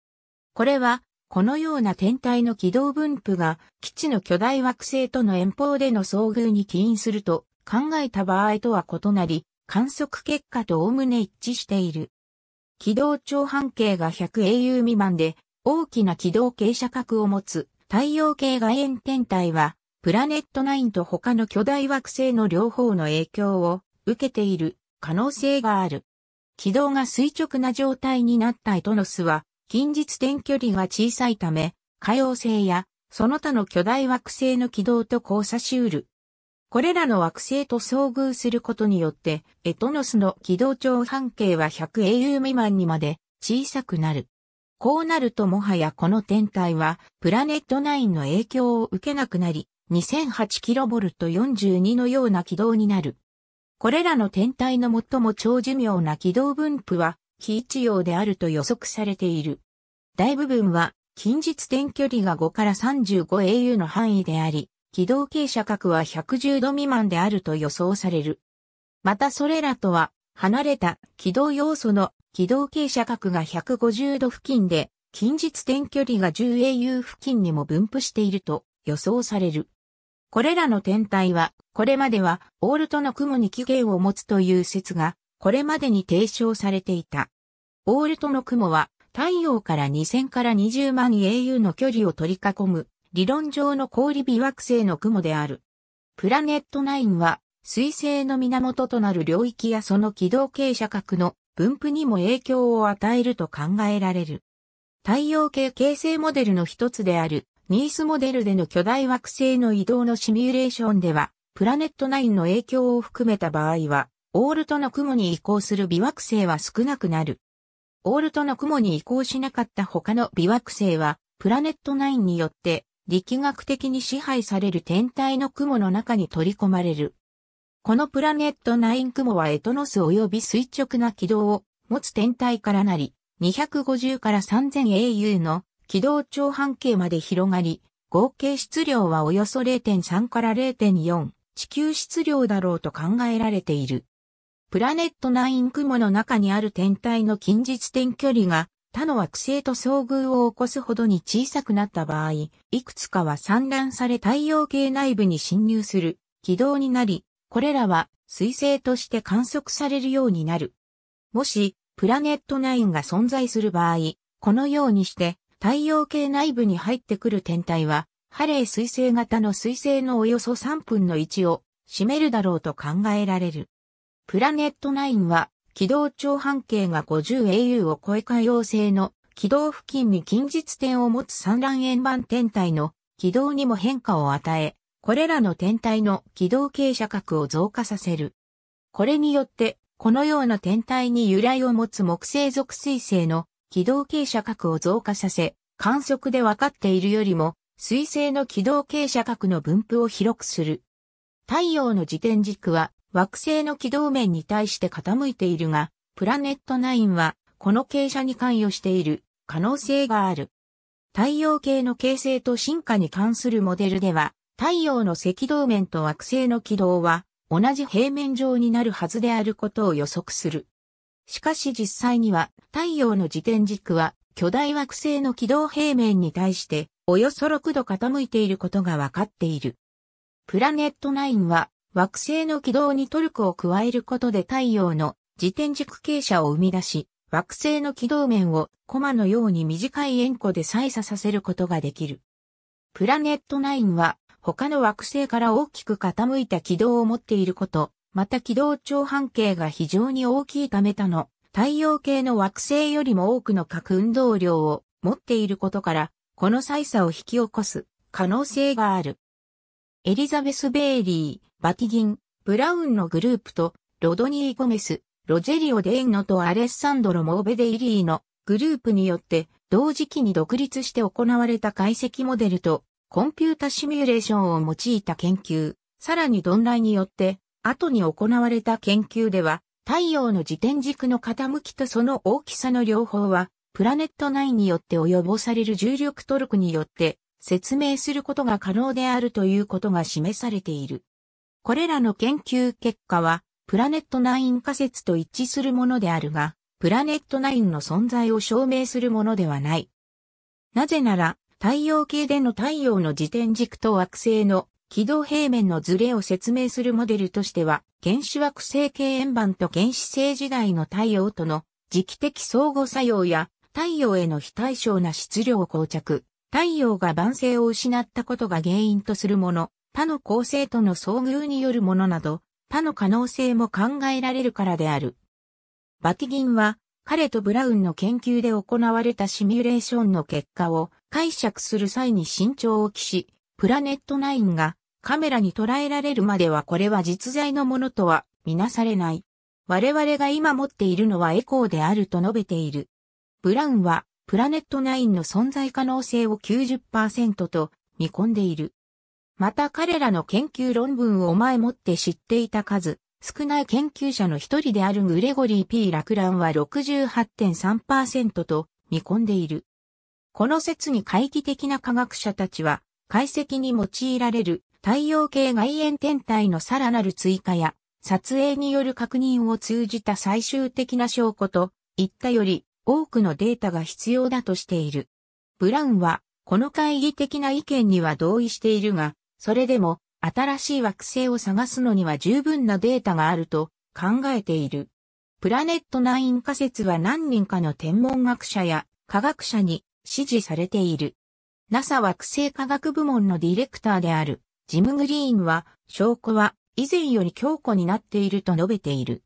これは、このような天体の軌道分布が基地の巨大惑星との遠方での遭遇に起因すると考えた場合とは異なり、観測結果とおおむね一致している。軌道長半径が 100au 未満で大きな軌道傾斜角を持つ太陽系外縁天体はプラネット9と他の巨大惑星の両方の影響を受けている可能性がある。軌道が垂直な状態になったエトノスは、近日点距離が小さいため、可用性やその他の巨大惑星の軌道と交差しうる。これらの惑星と遭遇することによって、エトノスの軌道長半径は 100au 未満にまで小さくなる。こうなるともはやこの天体はプラネット9の影響を受けなくなり、2008kV42 のような軌道になる。これらの天体の最も長寿命な軌道分布は非一様であると予測されている。大部分は近日点距離が5から 35au の範囲であり、軌道傾斜角は110度未満であると予想される。またそれらとは離れた軌道要素の軌道傾斜角が150度付近で、近日点距離が 10au 付近にも分布していると予想される。これらの天体は、これまではオールトの雲に起源を持つという説が、これまでに提唱されていた。オールトの雲は、太陽から2000から20万 AU の距離を取り囲む、理論上の氷微惑星の雲である。プラネット9は、水星の源となる領域やその軌道傾斜角の分布にも影響を与えると考えられる。太陽系形成モデルの一つであるニースモデルでの巨大惑星の移動のシミュレーションでは、プラネット9の影響を含めた場合は、オールトの雲に移行する微惑星は少なくなる。オールトの雲に移行しなかった他の微惑星は、プラネット9によって力学的に支配される天体の雲の中に取り込まれる。このプラネット9雲はエトノス及び垂直な軌道を持つ天体からなり、250から3000 AU の軌道長半径まで広がり、合計質量はおよそ0.3から0.4、地球質量だろうと考えられている。プラネット9雲の中にある天体の近日点距離が他の惑星と遭遇を起こすほどに小さくなった場合、いくつかは散乱され太陽系内部に侵入する軌道になり、これらは彗星として観測されるようになる。もし、プラネット9が存在する場合、このようにして太陽系内部に入ってくる天体は、ハレー彗星型の彗星のおよそ3分の1を占めるだろうと考えられる。プラネット9は、軌道長半径が 50au を超え海洋星の軌道付近に近日点を持つ産卵円盤天体の軌道にも変化を与え、これらの天体の軌道傾斜角を増加させる。これによって、このような天体に由来を持つ木星属彗星の軌道傾斜角を増加させ、観測で分かっているよりも、水星の軌道傾斜角の分布を広くする。太陽の自転軸は惑星の軌道面に対して傾いているが、プラネット9はこの傾斜に関与している可能性がある。太陽系の形成と進化に関するモデルでは、太陽の赤道面と惑星の軌道は同じ平面上になるはずであることを予測する。しかし実際には太陽の自転軸は巨大惑星の軌道平面に対しておよそ6度傾いていることがわかっている。プラネット9は惑星の軌道にトルクを加えることで太陽の自転軸傾斜を生み出し、惑星の軌道面をコマのように短い円弧で再差させることができる。プラネット9は他の惑星から大きく傾いた軌道を持っていること、また軌道長半径が非常に大きいためたの太陽系の惑星よりも多くの核運動量を持っていることから、この差異差を引き起こす可能性がある。エリザベス・ベイリー、バティギン、ブラウンのグループと、ロドニー・ゴメス、ロジェリオ・デインノとアレッサンドロ・モーベデイリーのグループによって、同時期に独立して行われた解析モデルと、コンピュータシミュレーションを用いた研究、さらにドンライによって、後に行われた研究では、太陽の自転軸の傾きとその大きさの両方は、プラネット内によって及ぼされる重力トルクによって説明することが可能であるということが示されている。これらの研究結果は、プラネット9仮説と一致するものであるが、プラネット9の存在を証明するものではない。なぜなら、太陽系での太陽の自転軸と惑星の軌道平面のズレを説明するモデルとしては、原子惑星系円盤と原始星時代の太陽との時期的相互作用や太陽への非対称な質量膠着、太陽が晩成を失ったことが原因とするもの、他の構成との遭遇によるものなど、他の可能性も考えられるからである。バティギンは、彼とブラウンの研究で行われたシミュレーションの結果を解釈する際に慎重を期し、プラネットナインがカメラに捉えられるまではこれは実在のものとはみなされない。我々が今持っているのはエコーであると述べている。ブラウンはプラネットナインの存在可能性を90%と見込んでいる。また彼らの研究論文を前もって知っていた数、少ない研究者の一人であるグレゴリー・ P・ ラクランは68.3%と見込んでいる。この説に懐疑的な科学者たちは解析に用いられる太陽系外縁天体のさらなる追加や撮影による確認を通じた最終的な証拠といったより多くのデータが必要だとしている。ブラウンはこの会議的な意見には同意しているが、それでも新しい惑星を探すのには十分なデータがあると考えている。プラネット9仮説は何人かの天文学者や科学者に支持されている。NASA 惑星科学部門のディレクターであるジム・グリーンは証拠は以前より強固になっていると述べている。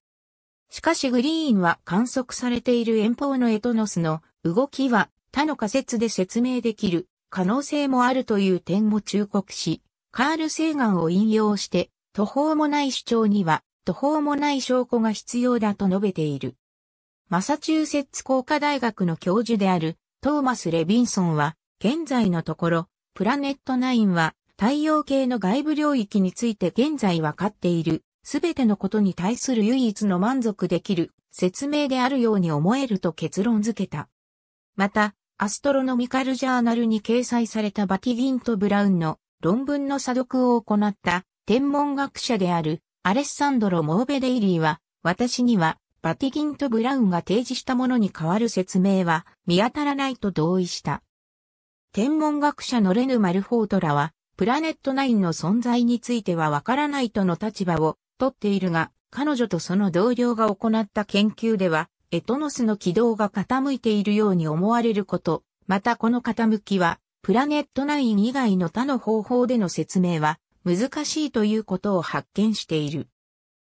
しかしグリーンは観測されている遠方のエトノスの動きは他の仮説で説明できる可能性もあるという点も忠告し、カール・セーガンを引用して途方もない主張には途方もない証拠が必要だと述べている。マサチューセッツ工科大学の教授であるトーマス・レビンソンは現在のところ、プラネットナインは太陽系の外部領域について現在わかっている、すべてのことに対する唯一の満足できる説明であるように思えると結論付けた。また、アストロノミカルジャーナルに掲載されたバティギンとブラウンの論文の査読を行った天文学者であるアレッサンドロ・モーベデイリーは、私にはバティギンとブラウンが提示したものに代わる説明は見当たらないと同意した。天文学者のレヌ・マルフォートらは、プラネットナインの存在についてはわからないとの立場をとっているが、彼女とその同僚が行った研究では、エトノスの軌道が傾いているように思われること、またこの傾きは、プラネットナイン以外の他の方法での説明は難しいということを発見している。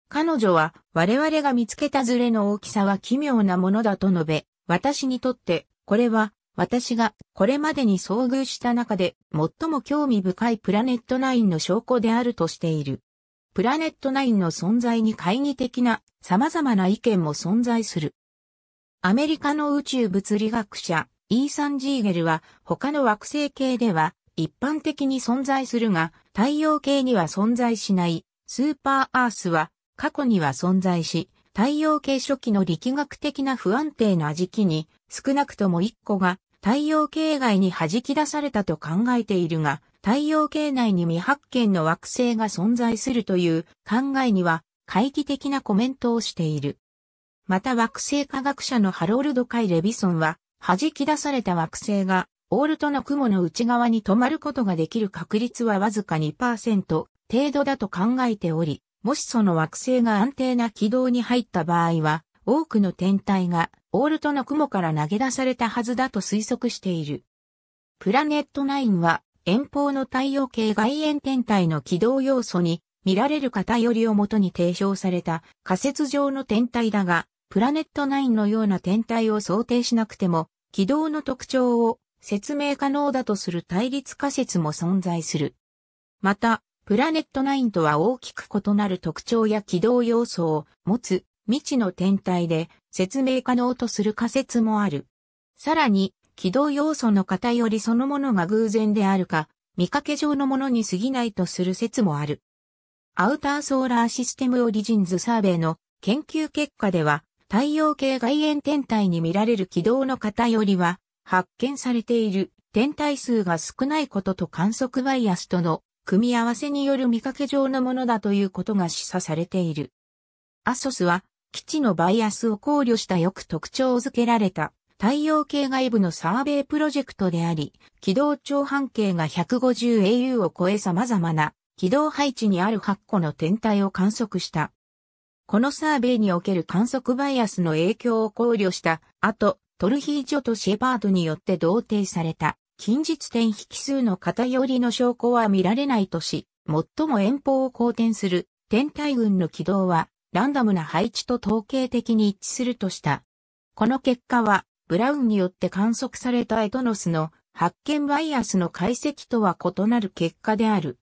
彼女は我々が見つけたズレの大きさは奇妙なものだと述べ、私にとってこれは私がこれまでに遭遇した中で最も興味深いプラネット9の証拠であるとしている。プラネット9の存在に懐疑的な様々な意見も存在する。アメリカの宇宙物理学者イーサン・ジーゲルは他の惑星系では一般的に存在するが太陽系には存在しないスーパーアースは過去には存在し太陽系初期の力学的な不安定な時期に少なくとも1個が太陽系外に弾き出されたと考えているが、太陽系内に未発見の惑星が存在するという考えには、懐疑的なコメントをしている。また惑星科学者のハロルド・カイ・レビソンは、弾き出された惑星が、オールトの雲の内側に止まることができる確率はわずか2%程度だと考えており、もしその惑星が安定な軌道に入った場合は、多くの天体がオールトの雲から投げ出されたはずだと推測している。プラネット9は遠方の太陽系外縁天体の軌道要素に見られる偏りをもとに提唱された仮説上の天体だが、プラネット9のような天体を想定しなくても、軌道の特徴を説明可能だとする対立仮説も存在する。また、プラネット9とは大きく異なる特徴や軌道要素を持つ未知の天体で説明可能とする仮説もある。さらに、軌道要素の偏りそのものが偶然であるか、見かけ上のものに過ぎないとする説もある。アウターソーラーシステムオリジンズサーベイの研究結果では、太陽系外縁天体に見られる軌道の偏りは、発見されている天体数が少ないことと観測バイアスとの組み合わせによる見かけ上のものだということが示唆されている。アソスは基地のバイアスを考慮したよく特徴づけられた太陽系外部のサーベイプロジェクトであり、軌道長半径が 150au を超え様々な軌道配置にある8個の天体を観測した。このサーベイにおける観測バイアスの影響を考慮した後、トルヒージョとシェパードによって同定された近日点引数の偏りの証拠は見られないとし、最も遠方を好転する天体群の軌道はランダムな配置と統計的に一致するとした。この結果は、ブラウンによって観測されたエトノスの発見バイアスの解析とは異なる結果である。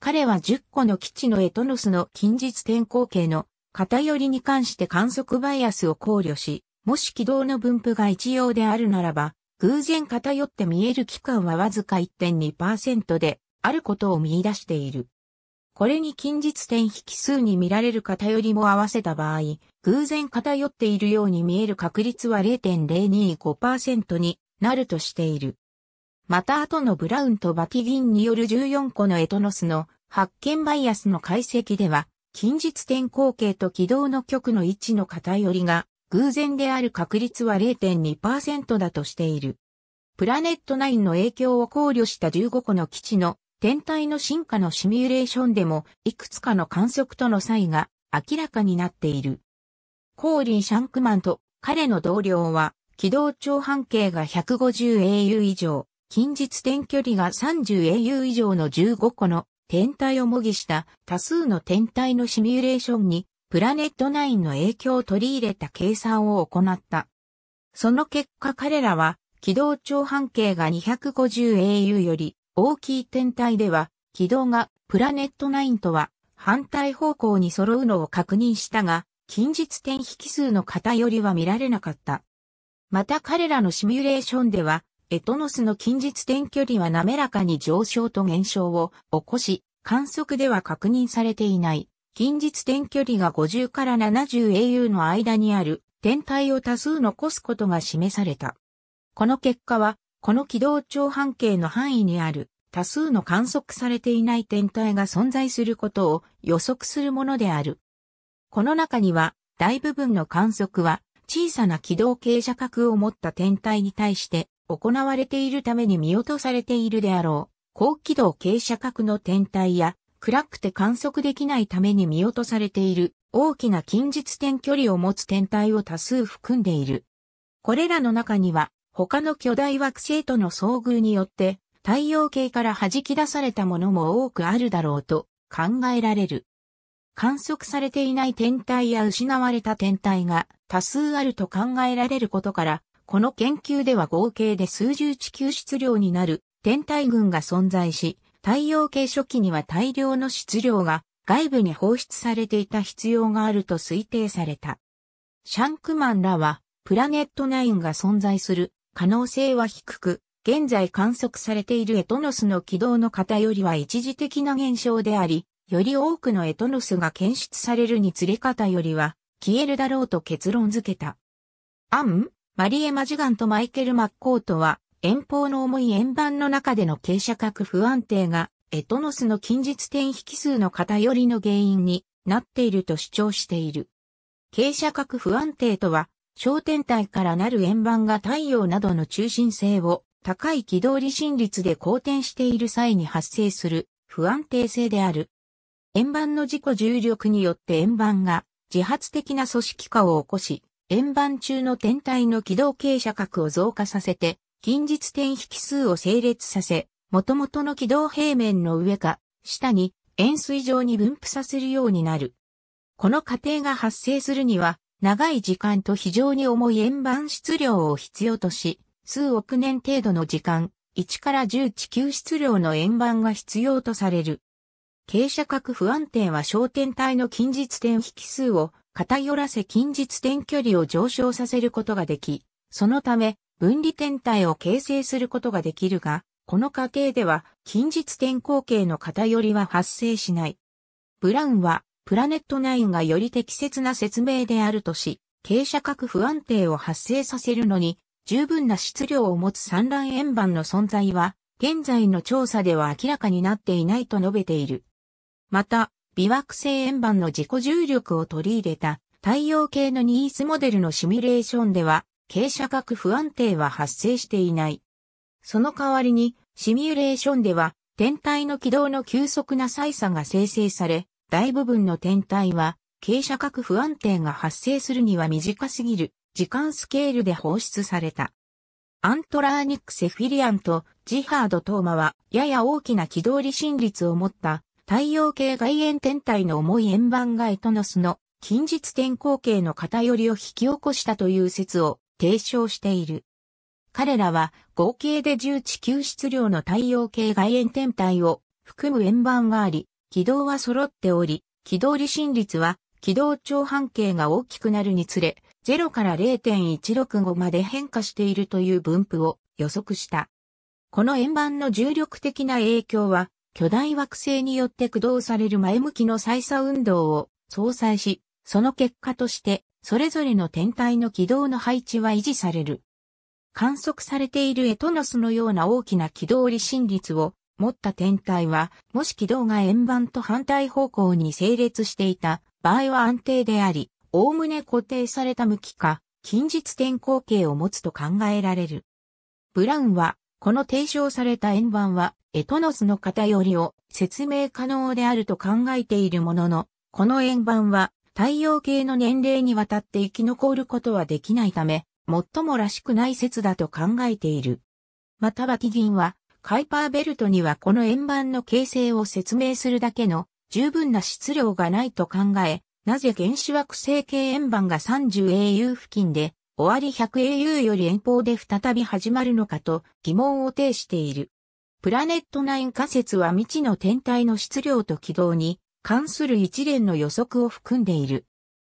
彼は10個の基地のエトノスの近日天候系の偏りに関して観測バイアスを考慮し、もし軌道の分布が一様であるならば、偶然偏って見える期間はわずか1.2%であることを見出している。これに近日点引数に見られる偏りも合わせた場合、偶然偏っているように見える確率は0.025%になるとしている。また後のブラウンとバティギンによる14個のエトノスの発見バイアスの解析では、近日点光景と軌道の極の位置の偏りが偶然である確率は0.2%だとしている。プラネット9の影響を考慮した15個の基地の天体の進化のシミュレーションでも、いくつかの観測との差異が明らかになっている。コーリン・シャンクマンと彼の同僚は、軌道長半径が 150au 以上、近日点距離が 30au 以上の15個の天体を模擬した多数の天体のシミュレーションに、プラネット9の影響を取り入れた計算を行った。その結果彼らは、軌道長半径が 250au より大きい天体では、軌道がプラネット9とは反対方向に揃うのを確認したが、近日点引数の偏りは見られなかった。また彼らのシミュレーションでは、エトノスの近日点距離は滑らかに上昇と減少を起こし、観測では確認されていない。近日点距離が50から70 au の間にある天体を多数残すことが示された。この結果はこの軌道長半径の範囲にある多数の観測されていない天体が存在することを予測するものである。この中には大部分の観測は小さな軌道傾斜角を持った天体に対して行われているために見落とされているであろう。高軌道傾斜角の天体や暗くて観測できないために見落とされている大きな近日点距離を持つ天体を多数含んでいる。これらの中には他の巨大惑星との遭遇によって太陽系から弾き出されたものも多くあるだろうと考えられる。観測されていない天体や失われた天体が多数あると考えられることから、この研究では合計で数十地球質量になる天体群が存在し、太陽系初期には大量の質量が外部に放出されていた必要があると推定された。シャンクマンらは、プラネットナインが存在する可能性は低く、現在観測されているエトノスの軌道の偏りは一時的な現象であり、より多くのエトノスが検出されるにつれ方よりは消えるだろうと結論付けた。アン、マリエ・マジガンとマイケル・マッコートは、遠方の重い円盤の中での傾斜角不安定が、エトノスの近日点引数の偏りの原因になっていると主張している。傾斜角不安定とは、小天体からなる円盤が太陽などの中心性を高い軌道離心率で公転している際に発生する不安定性である。円盤の自己重力によって円盤が自発的な組織化を起こし、円盤中の天体の軌道傾斜角を増加させて、近日点引数を整列させ、元々の軌道平面の上か下に円錐状に分布させるようになる。この過程が発生するには、長い時間と非常に重い円盤質量を必要とし、数億年程度の時間、1から10地球質量の円盤が必要とされる。傾斜角不安定は焦点体の近日点引数を偏らせ近日点距離を上昇させることができ、そのため分離点体を形成することができるが、この過程では近日点光景の偏りは発生しない。ブラウンはプラネットナインがより適切な説明であるとし、傾斜角不安定を発生させるのに、十分な質量を持つ産卵円盤の存在は、現在の調査では明らかになっていないと述べている。また、微惑星円盤の自己重力を取り入れた太陽系のニースモデルのシミュレーションでは、傾斜角不安定は発生していない。その代わりに、シミュレーションでは、天体の軌道の急速な再差が生成され、大部分の天体は、傾斜角不安定が発生するには短すぎる時間スケールで放出された。アントラーニック・セフィリアンとジハード・トーマはやや大きな軌道離心率を持った太陽系外縁天体の重い円盤がエトノスの近日天候系の偏りを引き起こしたという説を提唱している。彼らは合計で10地球質量の太陽系外縁天体を含む円盤があり、軌道は揃っており、軌道離心率は軌道長半径が大きくなるにつれ、0から0.165まで変化しているという分布を予測した。この円盤の重力的な影響は、巨大惑星によって駆動される前向きの再差運動を相殺し、その結果として、それぞれの天体の軌道の配置は維持される。観測されているエトノスのような大きな軌道離心率を持った天体は、もし軌道が円盤と反対方向に整列していた場合は安定であり、おおむね固定された向きか、近日点光景を持つと考えられる。ブラウンは、この提唱された円盤は、エトノスの偏りを説明可能であると考えているものの、この円盤は太陽系の年齢にわたって生き残ることはできないため、最もらしくない説だと考えている。またば基銀は、カイパーベルトにはこの円盤の形成を説明するだけの十分な質量がないと考え、なぜ原子惑星系円盤が 30au 付近で、終わり 100au より遠方で再び始まるのかと疑問を呈している。プラネット9仮説は未知の天体の質量と軌道に関する一連の予測を含んでいる。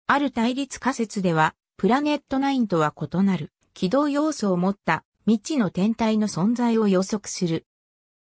ある対立仮説では、プラネット9とは異なる軌道要素を持った未知の天体の存在を予測する。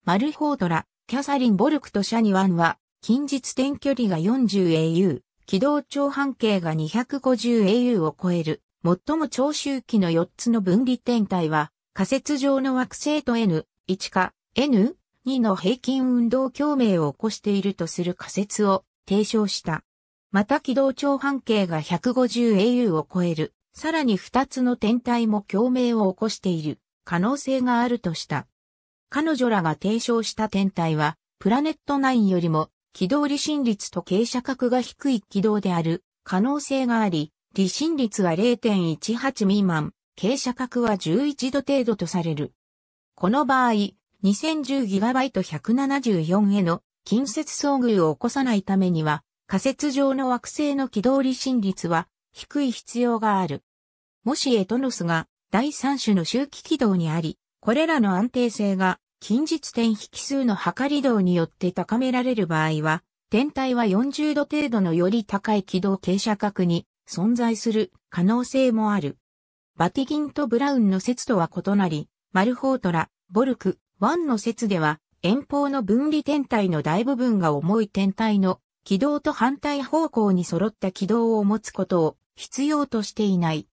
マルフォートラ、キャサリン・ボルクとシャニワンは、近日点距離が 40au、軌道長半径が 250au を超える、最も長周期の4つの分離天体は、仮説上の惑星と N、1か N、2の平均運動共鳴を起こしているとする仮説を提唱した。また軌道長半径が 150au を超えるさらに二つの天体も共鳴を起こしている可能性があるとした。彼女らが提唱した天体は、プラネット9よりも、軌道離心率と傾斜角が低い軌道である可能性があり、離心率は0.18未満、傾斜角は11度程度とされる。この場合、2010GB174 への近接遭遇を起こさないためには、仮説上の惑星の軌道離心率は低い必要がある。もしエトノスが第3種の周期軌道にあり、これらの安定性が近日点引数の測り度によって高められる場合は、天体は40度程度のより高い軌道傾斜角に存在する可能性もある。バティギンとブラウンの説とは異なり、マルホートラ、ボルク、ワンの説では、遠方の分離天体の大部分が重い天体の軌道と反対方向に揃った軌道を持つことを必要としていない。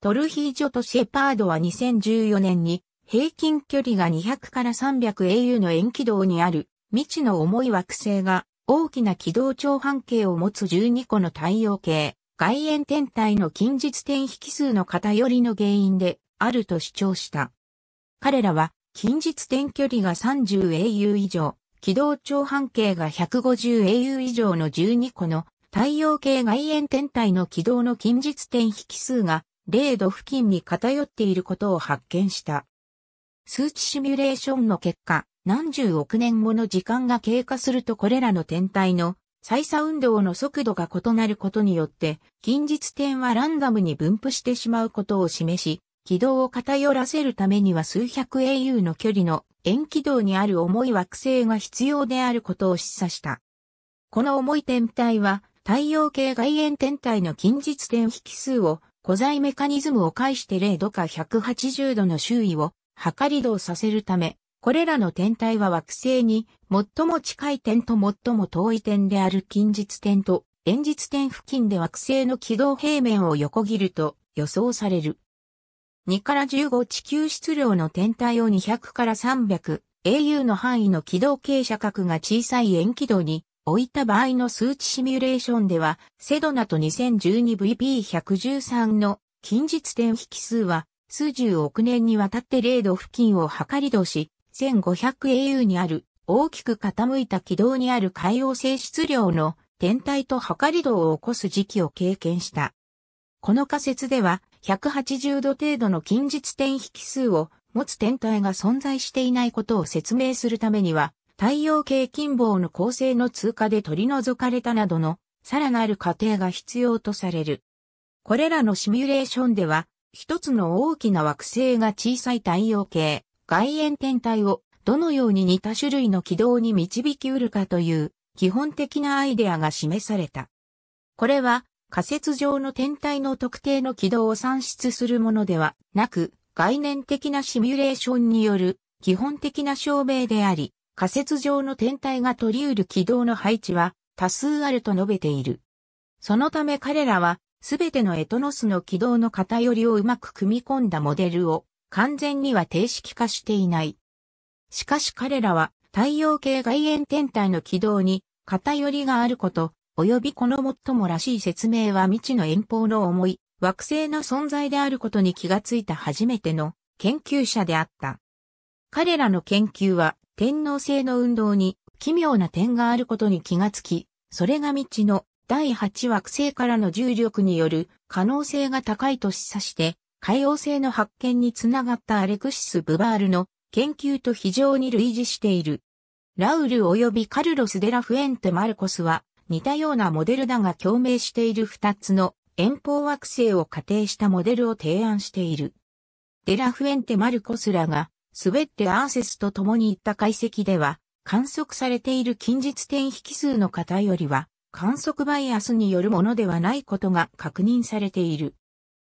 トルヒージョとシェパードは2014年に平均距離が200から300 AU の円軌道にある未知の重い惑星が大きな軌道長半径を持つ12個の太陽系、外縁天体の近日点引数の偏りの原因であると主張した。彼らは近日点距離が 30au 以上、軌道長半径が 150au 以上の12個の太陽系外縁天体の軌道の近日点引数が0度付近に偏っていることを発見した。数値シミュレーションの結果、何十億年もの時間が経過するとこれらの天体の再差運動の速度が異なることによって、近日点はランダムに分布してしまうことを示し、軌道を偏らせるためには数百 AU の距離の円軌道にある重い惑星が必要であることを示唆した。この重い天体は太陽系外縁天体の近日点引数を、古材メカニズムを介して0度か180度の周囲を、測り動させるため、これらの天体は惑星に最も近い点と最も遠い点である近日点と遠日点付近で惑星の軌道平面を横切ると予想される。2から15地球質量の天体を200から300 AU の範囲の軌道傾斜角が小さい円軌道に置いた場合の数値シミュレーションでは、セドナと 2012VP113 の近日点引数は、数十億年にわたって0度付近を測り度し、1500au にある大きく傾いた軌道にある海洋性質量の天体と測り度を起こす時期を経験した。この仮説では、180度程度の近日点引数を持つ天体が存在していないことを説明するためには、太陽系近傍の恒星の通過で取り除かれたなどのさらなる過程が必要とされる。これらのシミュレーションでは、一つの大きな惑星が小さい太陽系、外縁天体をどのように似た種類の軌道に導きうるかという基本的なアイデアが示された。これは仮説上の天体の特定の軌道を算出するものではなく、概念的なシミュレーションによる基本的な証明であり、仮説上の天体が取り得る軌道の配置は多数あると述べている。そのため彼らは、すべてのエトノスの軌道の偏りをうまく組み込んだモデルを完全には定式化していない。しかし彼らは太陽系外縁天体の軌道に偏りがあること、及びこの最もらしい説明は未知の遠方の重い惑星の存在であることに気がついた初めての研究者であった。彼らの研究は天皇制の運動に奇妙な点があることに気がつき、それが未知の第8惑星からの重力による可能性が高いと示唆して、海王星の発見につながったアレクシス・ブバールの研究と非常に類似している。ラウル及びカルロス・デラ・フエンテ・マルコスは似たようなモデルだが共鳴している2つの遠方惑星を仮定したモデルを提案している。デラ・フエンテ・マルコスらが滑ってアーセスと共に行った解析では、観測されている近日点引数の偏りは、観測バイアスによるものではないことが確認されている。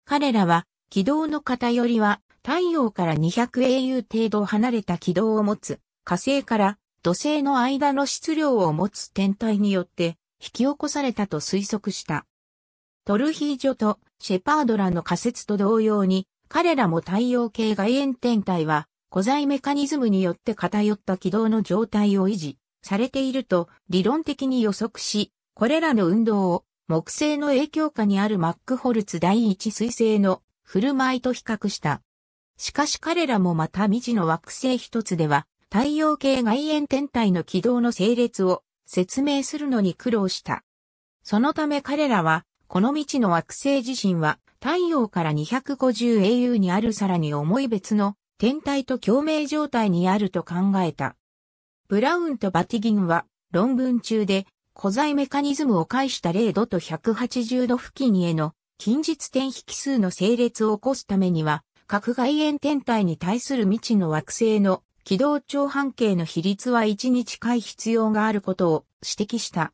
彼らは、軌道の偏りは、太陽から 200au 程度離れた軌道を持つ、火星から土星の間の質量を持つ天体によって引き起こされたと推測した。トルヒージョとシェパードラの仮説と同様に、彼らも太陽系外縁天体は古材メカニズムによって偏った軌道の状態を維持されていると理論的に予測し、これらの運動を木星の影響下にあるマックホルツ第一彗星の振る舞いと比較した。しかし彼らもまた未知の惑星一つでは太陽系外縁天体の軌道の整列を説明するのに苦労した。そのため彼らは、この未知の惑星自身は太陽から 250au にあるさらに重い別の天体と共鳴状態にあると考えた。ブラウンとバティギンは論文中で古材メカニズムを介した0度と180度付近への近日点引数の整列を起こすためには、核外縁天体に対する未知の惑星の軌道長半径の比率は1に近い必要があることを指摘した。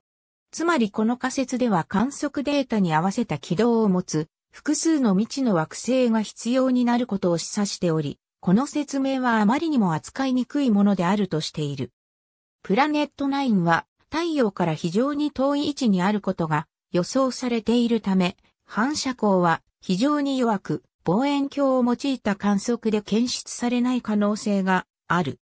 つまりこの仮説では観測データに合わせた軌道を持つ複数の未知の惑星が必要になることを示唆しており、この説明はあまりにも扱いにくいものであるとしている。プラネットナインは太陽から非常に遠い位置にあることが予想されているため、反射光は非常に弱く、望遠鏡を用いた観測で検出されない可能性がある。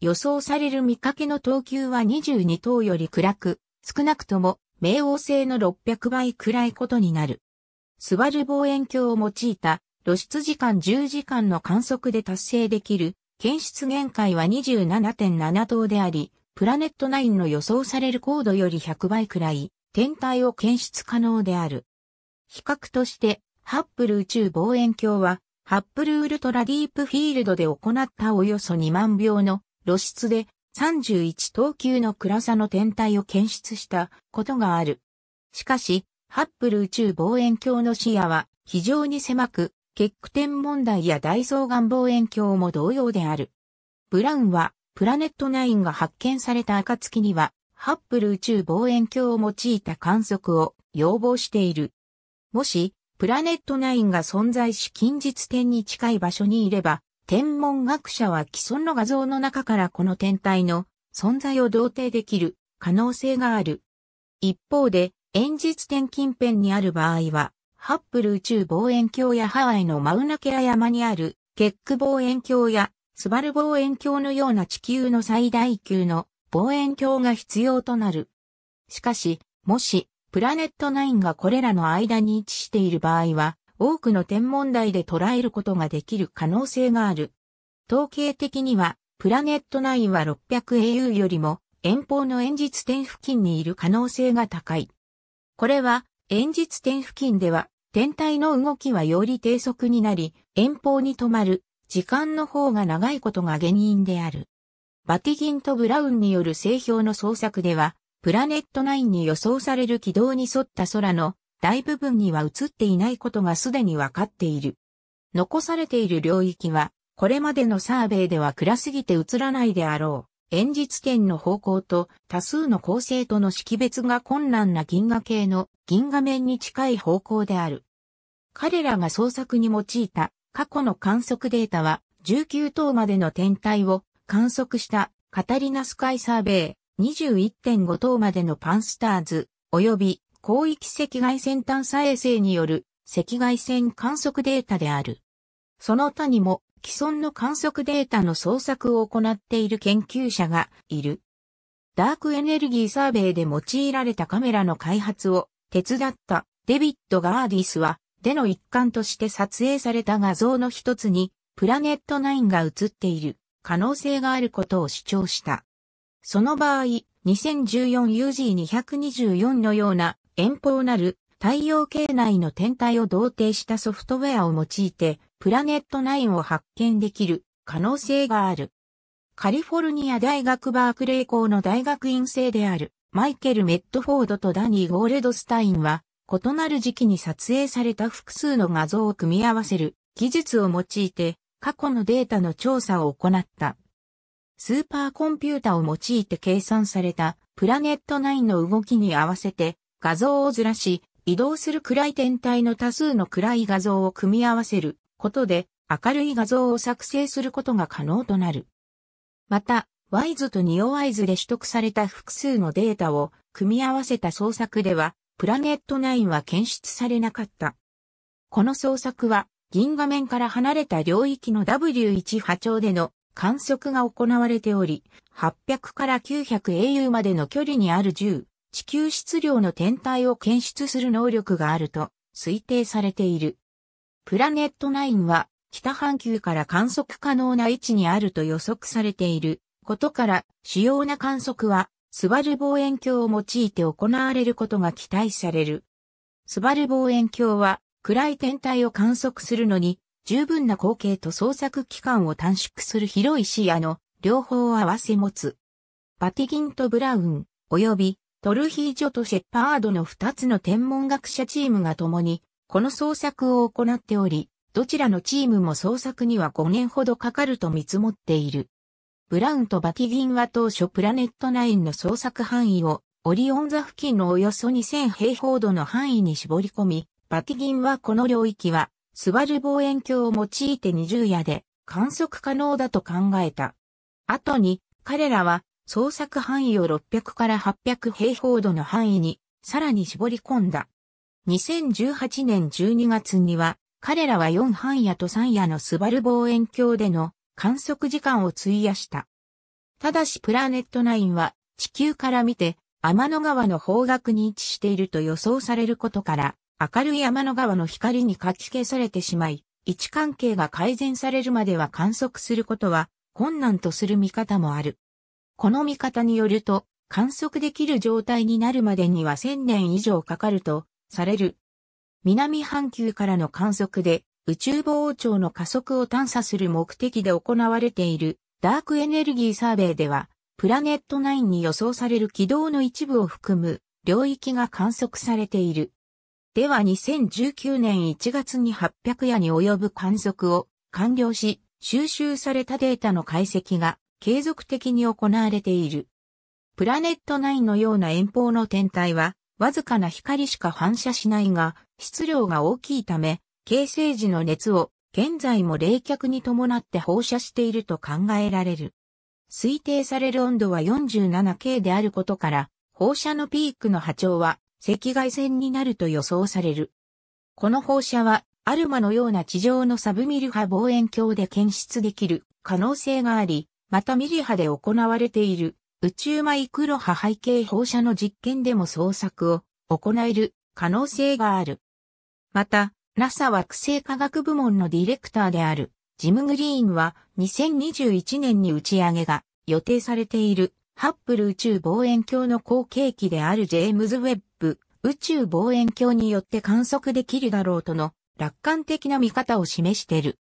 予想される見かけの等級は22等より暗く、少なくとも冥王星の600倍暗いことになる。スバル望遠鏡を用いた露出時間10時間の観測で達成できる検出限界は27.7等であり、プラネット9の予想される高度より100倍くらい天体を検出可能である。比較として、ハッブル宇宙望遠鏡は、ハッブルウルトラディープフィールドで行ったおよそ2万秒の露出で31等級の暗さの天体を検出したことがある。しかし、ハッブル宇宙望遠鏡の視野は非常に狭く、結句点問題や大層願望遠鏡も同様である。ブラウンは、プラネットナインが発見された暁には、ハッブル宇宙望遠鏡を用いた観測を要望している。もし、プラネットナインが存在し近日点に近い場所にいれば、天文学者は既存の画像の中からこの天体の存在を同定できる可能性がある。一方で、演日点近辺にある場合は、ハッブル宇宙望遠鏡やハワイのマウナケア山にあるケック望遠鏡やスバル望遠鏡のような地球の最大級の望遠鏡が必要となる。しかし、もし、プラネット9がこれらの間に位置している場合は、多くの天文台で捉えることができる可能性がある。統計的には、プラネット9は 600au よりも遠方の演日点付近にいる可能性が高い。これは円実点付近では、天体の動きはより低速になり、遠方に止まる、時間の方が長いことが原因である。バティギンとブラウンによる製氷の捜索では、プラネット9に予想される軌道に沿った空の大部分には映っていないことがすでにわかっている。残されている領域は、これまでのサーベイでは暗すぎて映らないであろう。演実点の方向と多数の構成との識別が困難な銀河系の銀河面に近い方向である。彼らが創作に用いた過去の観測データは19等までの天体を観測したカタリナスカイサーベイ21.5等までのパンスターズ及び広域赤外線探査衛星による赤外線観測データである。その他にも既存の観測データの創作を行っている研究者がいる。ダークエネルギーサーベイで用いられたカメラの開発を手伝ったデビッド・ガーディスは、での一環として撮影された画像の一つに、プラネット9が映っている可能性があることを主張した。その場合、2014UG224 のような遠方なる太陽系内の天体を同定したソフトウェアを用いてプラネット9を発見できる可能性がある。カリフォルニア大学バークレー校の大学院生であるマイケル・メットフォードとダニー・ゴールドスタインは異なる時期に撮影された複数の画像を組み合わせる技術を用いて過去のデータの調査を行った。スーパーコンピュータを用いて計算されたプラネット9の動きに合わせて画像をずらし移動する暗い天体の多数の暗い画像を組み合わせることで明るい画像を作成することが可能となる。また、ワイズとニオワイズで取得された複数のデータを組み合わせた創作では、プラネット9は検出されなかった。この創作は、銀画面から離れた領域の W1 波長での観測が行われており、800から900 au までの距離にある10、地球質量の天体を検出する能力があると推定されている。プラネット9は北半球から観測可能な位置にあると予測されていることから主要な観測はスバル望遠鏡を用いて行われることが期待される。スバル望遠鏡は暗い天体を観測するのに十分な光景と捜索期間を短縮する広い視野の両方を合わせ持つ。バティギント・ブラウン、及びトルヒージョとシェパードの二つの天文学者チームが共にこの捜索を行っており、どちらのチームも捜索には5年ほどかかると見積もっている。ブラウンとバティギンは当初プラネットナインの捜索範囲をオリオン座付近のおよそ2000平方度の範囲に絞り込み、バティギンはこの領域はスバル望遠鏡を用いて20夜で観測可能だと考えた。後に彼らは捜索範囲を600から800平方度の範囲にさらに絞り込んだ。2018年12月には、彼らは4半夜と3夜のスバル望遠鏡での観測時間を費やした。ただしプラネット9は地球から見て天の川の方角に位置していると予想されることから明るい天の川の光にかき消されてしまい位置関係が改善されるまでは観測することは困難とする見方もある。この見方によると観測できる状態になるまでには1000年以上かかるとされる。南半球からの観測で宇宙膨張朝の加速を探査する目的で行われているダークエネルギーサーベイでは、プラネット9に予想される軌道の一部を含む領域が観測されている。では2019年1月に800夜に及ぶ観測を完了し、収集されたデータの解析が継続的に行われている。プラネット9のような遠方の天体はわずかな光しか反射しないが、質量が大きいため、形成時の熱を現在も冷却に伴って放射していると考えられる。推定される温度は 47K であることから、放射のピークの波長は赤外線になると予想される。この放射は、アルマのような地上のサブミル波望遠鏡で検出できる可能性があり、またミリ波で行われている宇宙マイクロ波背景放射の実験でも捜索を行える可能性がある。また、NASA 惑星科学部門のディレクターであるジム・グリーンは2021年に打ち上げが予定されているハッブル宇宙望遠鏡の後継機であるジェームズ・ウェッブ宇宙望遠鏡によって観測できるだろうとの楽観的な見方を示している。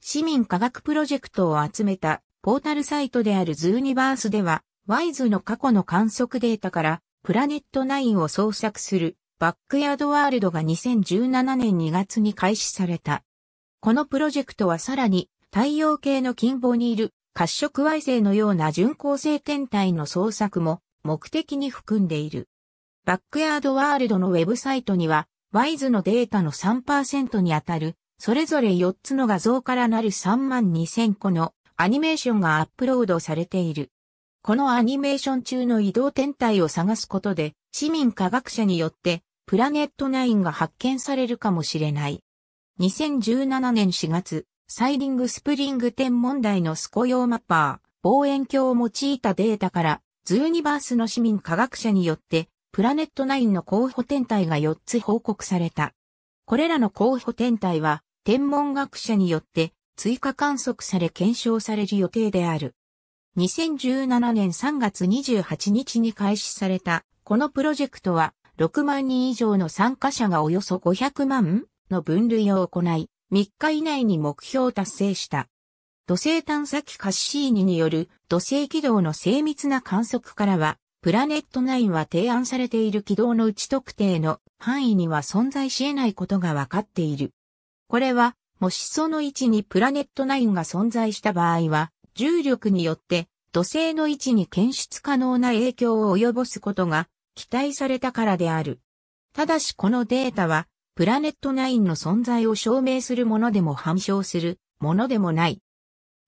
市民科学プロジェクトを集めたポータルサイトであるズーニバースではワイズの過去の観測データから、プラネット9を創作する、バックヤードワールドが2017年2月に開始された。このプロジェクトはさらに、太陽系の近傍にいる、褐色矮星のような巡航星天体の創作も、目的に含んでいる。バックヤードワールドのウェブサイトには、ワイズのデータの3%にあたる、それぞれ4つの画像からなる3万2000個のアニメーションがアップロードされている。このアニメーション中の移動天体を探すことで、市民科学者によって、プラネットナインが発見されるかもしれない。2017年4月、サイディングスプリング天文台のスコ用マッパー、望遠鏡を用いたデータから、ズーニバースの市民科学者によって、プラネットナインの候補天体が4つ報告された。これらの候補天体は、天文学者によって追加観測され検証される予定である。2017年3月28日に開始された、このプロジェクトは、6万人以上の参加者がおよそ500万の分類を行い、3日以内に目標を達成した。土星探査機カッシーニによる土星軌道の精密な観測からは、プラネット9は提案されている軌道の内特定の範囲には存在し得ないことが分かっている。これは、もしその位置にプラネット9が存在した場合は、重力によって土星の位置に検出可能な影響を及ぼすことが期待されたからである。ただしこのデータは、プラネット9の存在を証明するものでも反証するものでもない。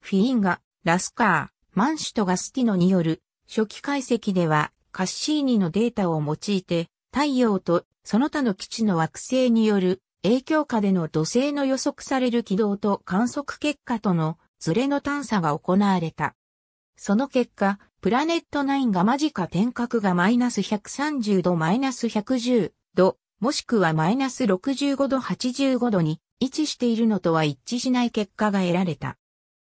フィーンガ、ラスカー、マンシュとガスティノによる初期解析では、カッシーニのデータを用いて、太陽とその他の基地の惑星による影響下での土星の予測される軌道と観測結果とのズレの探査が行われた。その結果、プラネット9が間近点角がマイナス130度マイナス110度、もしくはマイナス65度85度に位置しているのとは一致しない結果が得られた。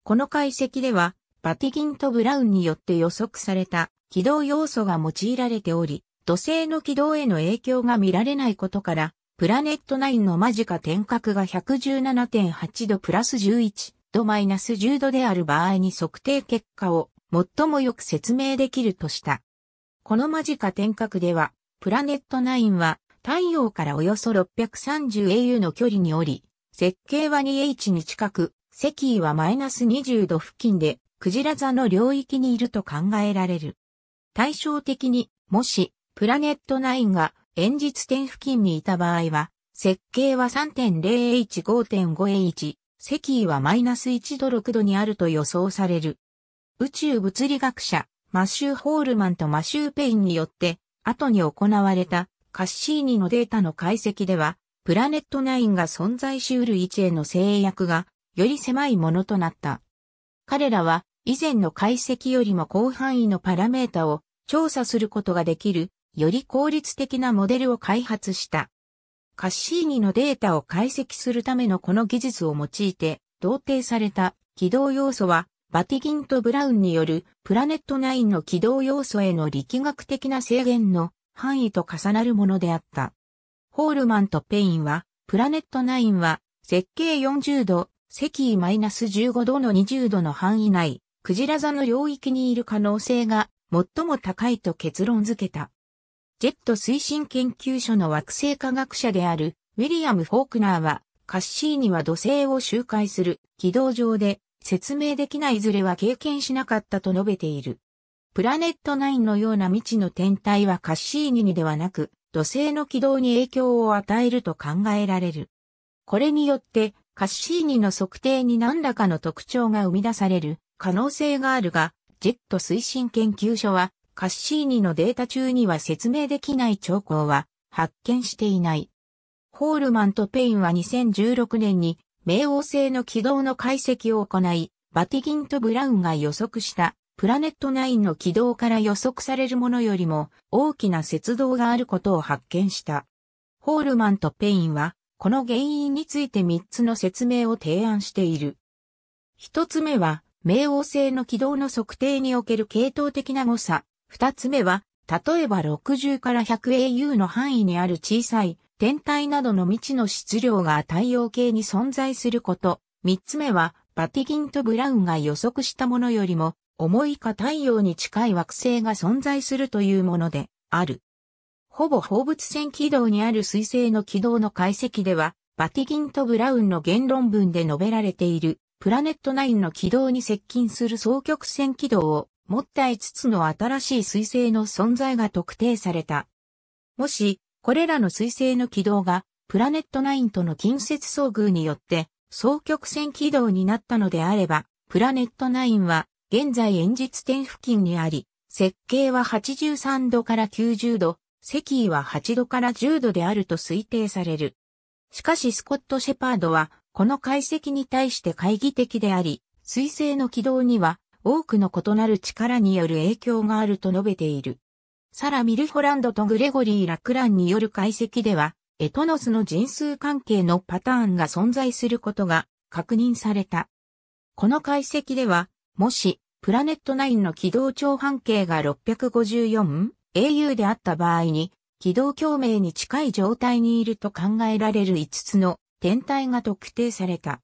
この解析では、バティギンとブラウンによって予測された軌道要素が用いられており、土星の軌道への影響が見られないことから、プラネット9の間近点角が117.8度プラス11マイス1 0度である場合に測定結果を最もよく説明できるとした。この間近天角では、プラネット9は太陽からおよそ 630au の距離におり、設計は 2H に近く、赤位はマイナス20度付近で、クジラ座の領域にいると考えられる。対照的に、もし、プラネット9が演日点付近にいた場合は、設計は 3.0H5.5H、石位はマイナス1度6度にあると予想される。宇宙物理学者、マシュー・ホールマンとマシュー・ペインによって、後に行われたカッシーニのデータの解析では、プラネット9が存在しうる位置への制約が、より狭いものとなった。彼らは、以前の解析よりも広範囲のパラメータを調査することができる、より効率的なモデルを開発した。カッシーニのデータを解析するためのこの技術を用いて、同定された軌道要素は、バティギンとブラウンによるプラネット9の軌道要素への力学的な制限の範囲と重なるものであった。ホールマンとペインは、プラネット9は、設計40度、赤位マイナス15度の20度の範囲内、クジラ座の領域にいる可能性が最も高いと結論付けた。ジェット推進研究所の惑星科学者であるウィリアム・フォークナーは、カッシーニは土星を周回する軌道上で説明できないずれは経験しなかったと述べている。プラネット9のような未知の天体はカッシーニにではなく、土星の軌道に影響を与えると考えられる。これによって、カッシーニの測定に何らかの特徴が生み出される可能性があるが、ジェット推進研究所はカッシーニのデータ中には説明できない兆候は発見していない。ホールマンとペインは2016年に冥王星の軌道の解析を行い、バティギンとブラウンが予測したプラネット9の軌道から予測されるものよりも大きな雪道があることを発見した。ホールマンとペインはこの原因について3つの説明を提案している。1つ目は冥王星の軌道の測定における系統的な誤差二つ目は、例えば60から 100au の範囲にある小さい天体などの未知の質量が太陽系に存在すること。三つ目は、バティギンとブラウンが予測したものよりも、重いか太陽に近い惑星が存在するというものである。ほぼ放物線軌道にある水星の軌道の解析では、バティギンとブラウンの言論文で述べられている、プラネット9の軌道に接近する双曲線軌道を持った5つの新しい水星の存在が特定された。もし、これらの水星の軌道が、プラネット9との近接遭遇によって、双曲線軌道になったのであれば、プラネット9は、現在演日点付近にあり、設計は83度から90度、石位は8度から10度であると推定される。しかしスコット・シェパードは、この解析に対して懐疑的であり、水星の軌道には多くの異なる力による影響があると述べている。サラ・ミルホランドとグレゴリー・ラクランによる解析では、エトノスの人数関係のパターンが存在することが確認された。この解析では、もし、プラネット9の軌道長半径が 654au であった場合に、軌道共鳴に近い状態にいると考えられる5つの天体が特定された。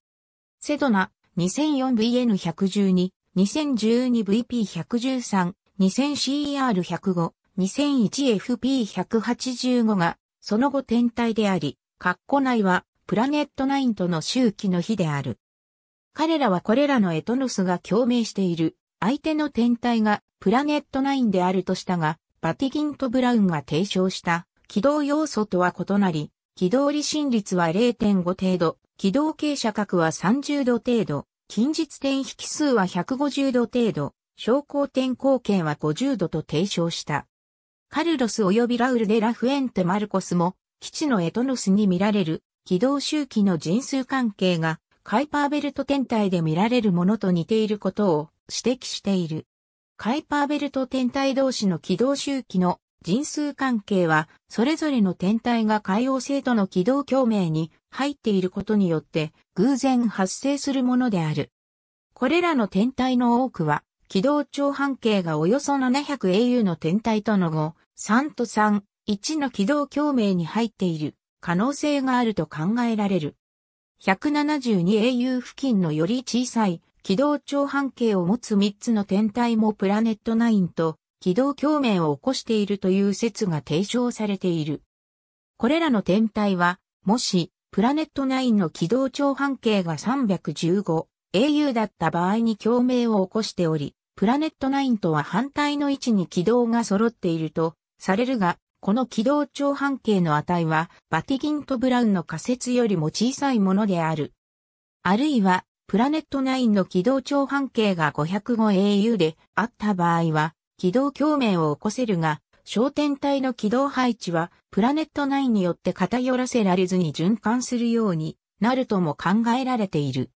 セドナ 2004VN112 2012VP113、2000CR105、2001FP185 が、その後天体であり、括弧内は、プラネット9との周期の日である。彼らはこれらのエトノスが共鳴している、相手の天体がプラネット9であるとしたが、バティギンとブラウンが提唱した軌道要素とは異なり、軌道離心率は0.5程度、軌道傾斜角は30度程度、近日点引数は150度程度、昇降点貢献は50度と提唱した。カルロス及びラウルデ・ラフエンテ・マルコスも、基地のエトノスに見られる軌道周期の人数関係がカイパーベルト天体で見られるものと似ていることを指摘している。カイパーベルト天体同士の軌道周期の人数関係は、それぞれの天体が海王星との軌道共鳴に入っていることによって、偶然発生するものである。これらの天体の多くは、軌道長半径がおよそ 700au の天体との後、3と3、1の軌道共鳴に入っている可能性があると考えられる。172au 付近のより小さい軌道長半径を持つ3つの天体もプラネット9と軌道共鳴を起こしているという説が提唱されている。これらの天体は、もし、プラネット9の軌道長半径が 315au だった場合に共鳴を起こしており、プラネット9とは反対の位置に軌道が揃っているとされるが、この軌道長半径の値は、バティギント・ブラウンの仮説よりも小さいものである。あるいは、プラネット9の軌道長半径が 505au であった場合は、軌道共鳴を起こせるが、焦点体の軌道配置はプラネット9によって偏らせられずに循環するようになるとも考えられている。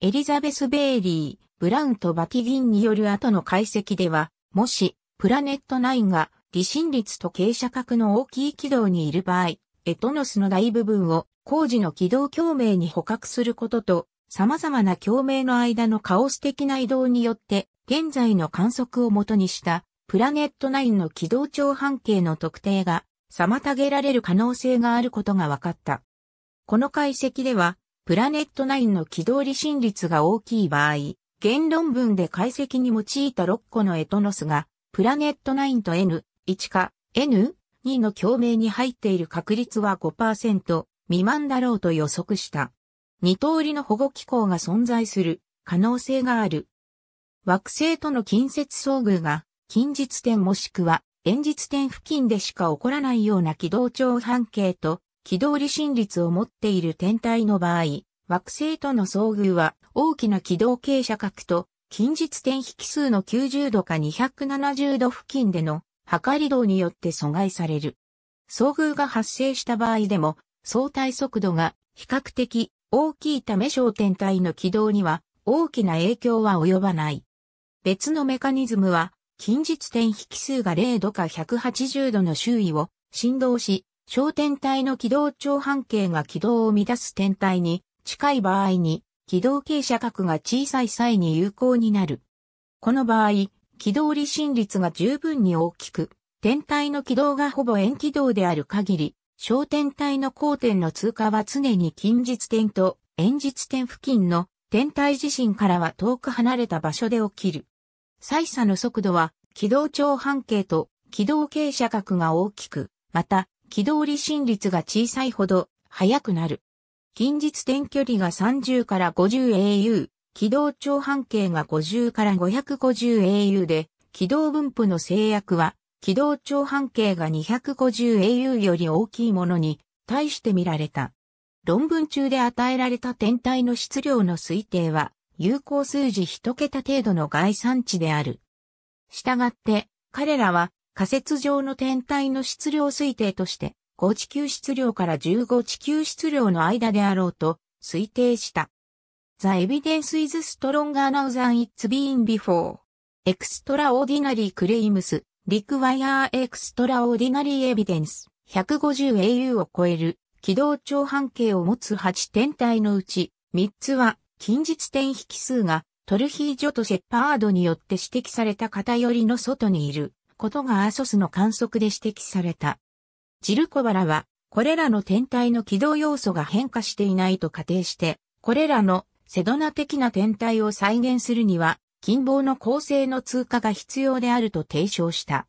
エリザベス・ベイリー、ブラウンとバティギンによる後の解析では、もしプラネット9が離心率と傾斜角の大きい軌道にいる場合、エトノスの大部分を工事の軌道共鳴に捕獲することと、様々な共鳴の間のカオス的な移動によって現在の観測をもとにしたプラネット9の軌道長半径の特定が妨げられる可能性があることが分かった。この解析では、プラネット9の軌道離心率が大きい場合、言論文で解析に用いた6個のエトノスが、プラネット9と N1 か N2 の共鳴に入っている確率は5%未満だろうと予測した。二通りの保護機構が存在する可能性がある惑星との近接遭遇が、近日点もしくは、遠日点付近でしか起こらないような軌道長半径と、軌道離心率を持っている天体の場合、惑星との遭遇は大きな軌道傾斜角と近日点引数の90度か270度付近での測り道によって阻害される。遭遇が発生した場合でも相対速度が比較的大きいため小天体の軌道には大きな影響は及ばない。別のメカニズムは、近日点引数が0度か180度の周囲を振動し、焦点体の軌道長半径が軌道を乱す天体に近い場合に、軌道傾斜角が小さい際に有効になる。この場合、軌道離心率が十分に大きく、天体の軌道がほぼ円軌道である限り、焦点体の交点の通過は常に近日点と円日点付近の天体自身からは遠く離れた場所で起きる。再差の速度は軌道長半径と軌道傾斜角が大きく、また軌道離心率が小さいほど速くなる。近日点距離が30から 50au、軌道長半径が50から 550au で、軌道分布の制約は軌道長半径が 250au より大きいものに対して見られた。論文中で与えられた天体の質量の推定は、有効数字1桁程度の概算値である。したがって、彼らは仮説上の天体の質量推定として、5地球質量から15地球質量の間であろうと推定した。The evidence is stronger now than it's been before. Extraordinary claims require extraordinary evidence. 150au を超える軌道長半径を持つ8天体のうち3つは近日点引数がトルヒージョとセッパードによって指摘された偏りの外にいることがアーソスの観測で指摘された。ジルコバラはこれらの天体の軌道要素が変化していないと仮定して、これらのセドナ的な天体を再現するには、近傍の構成の通過が必要であると提唱した。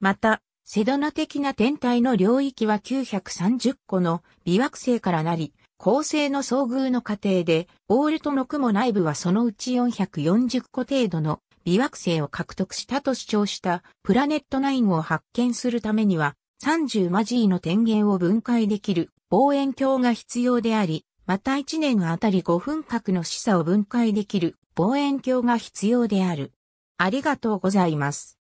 また、セドナ的な天体の領域は930個の微惑星からなり、構成の遭遇の過程で、オールトの雲内部はそのうち440個程度の微惑星を獲得したと主張したプラネット9を発見するためには、30マジーの天元を分解できる望遠鏡が必要であり、また1年あたり5分角の示唆を分解できる望遠鏡が必要である。ありがとうございます。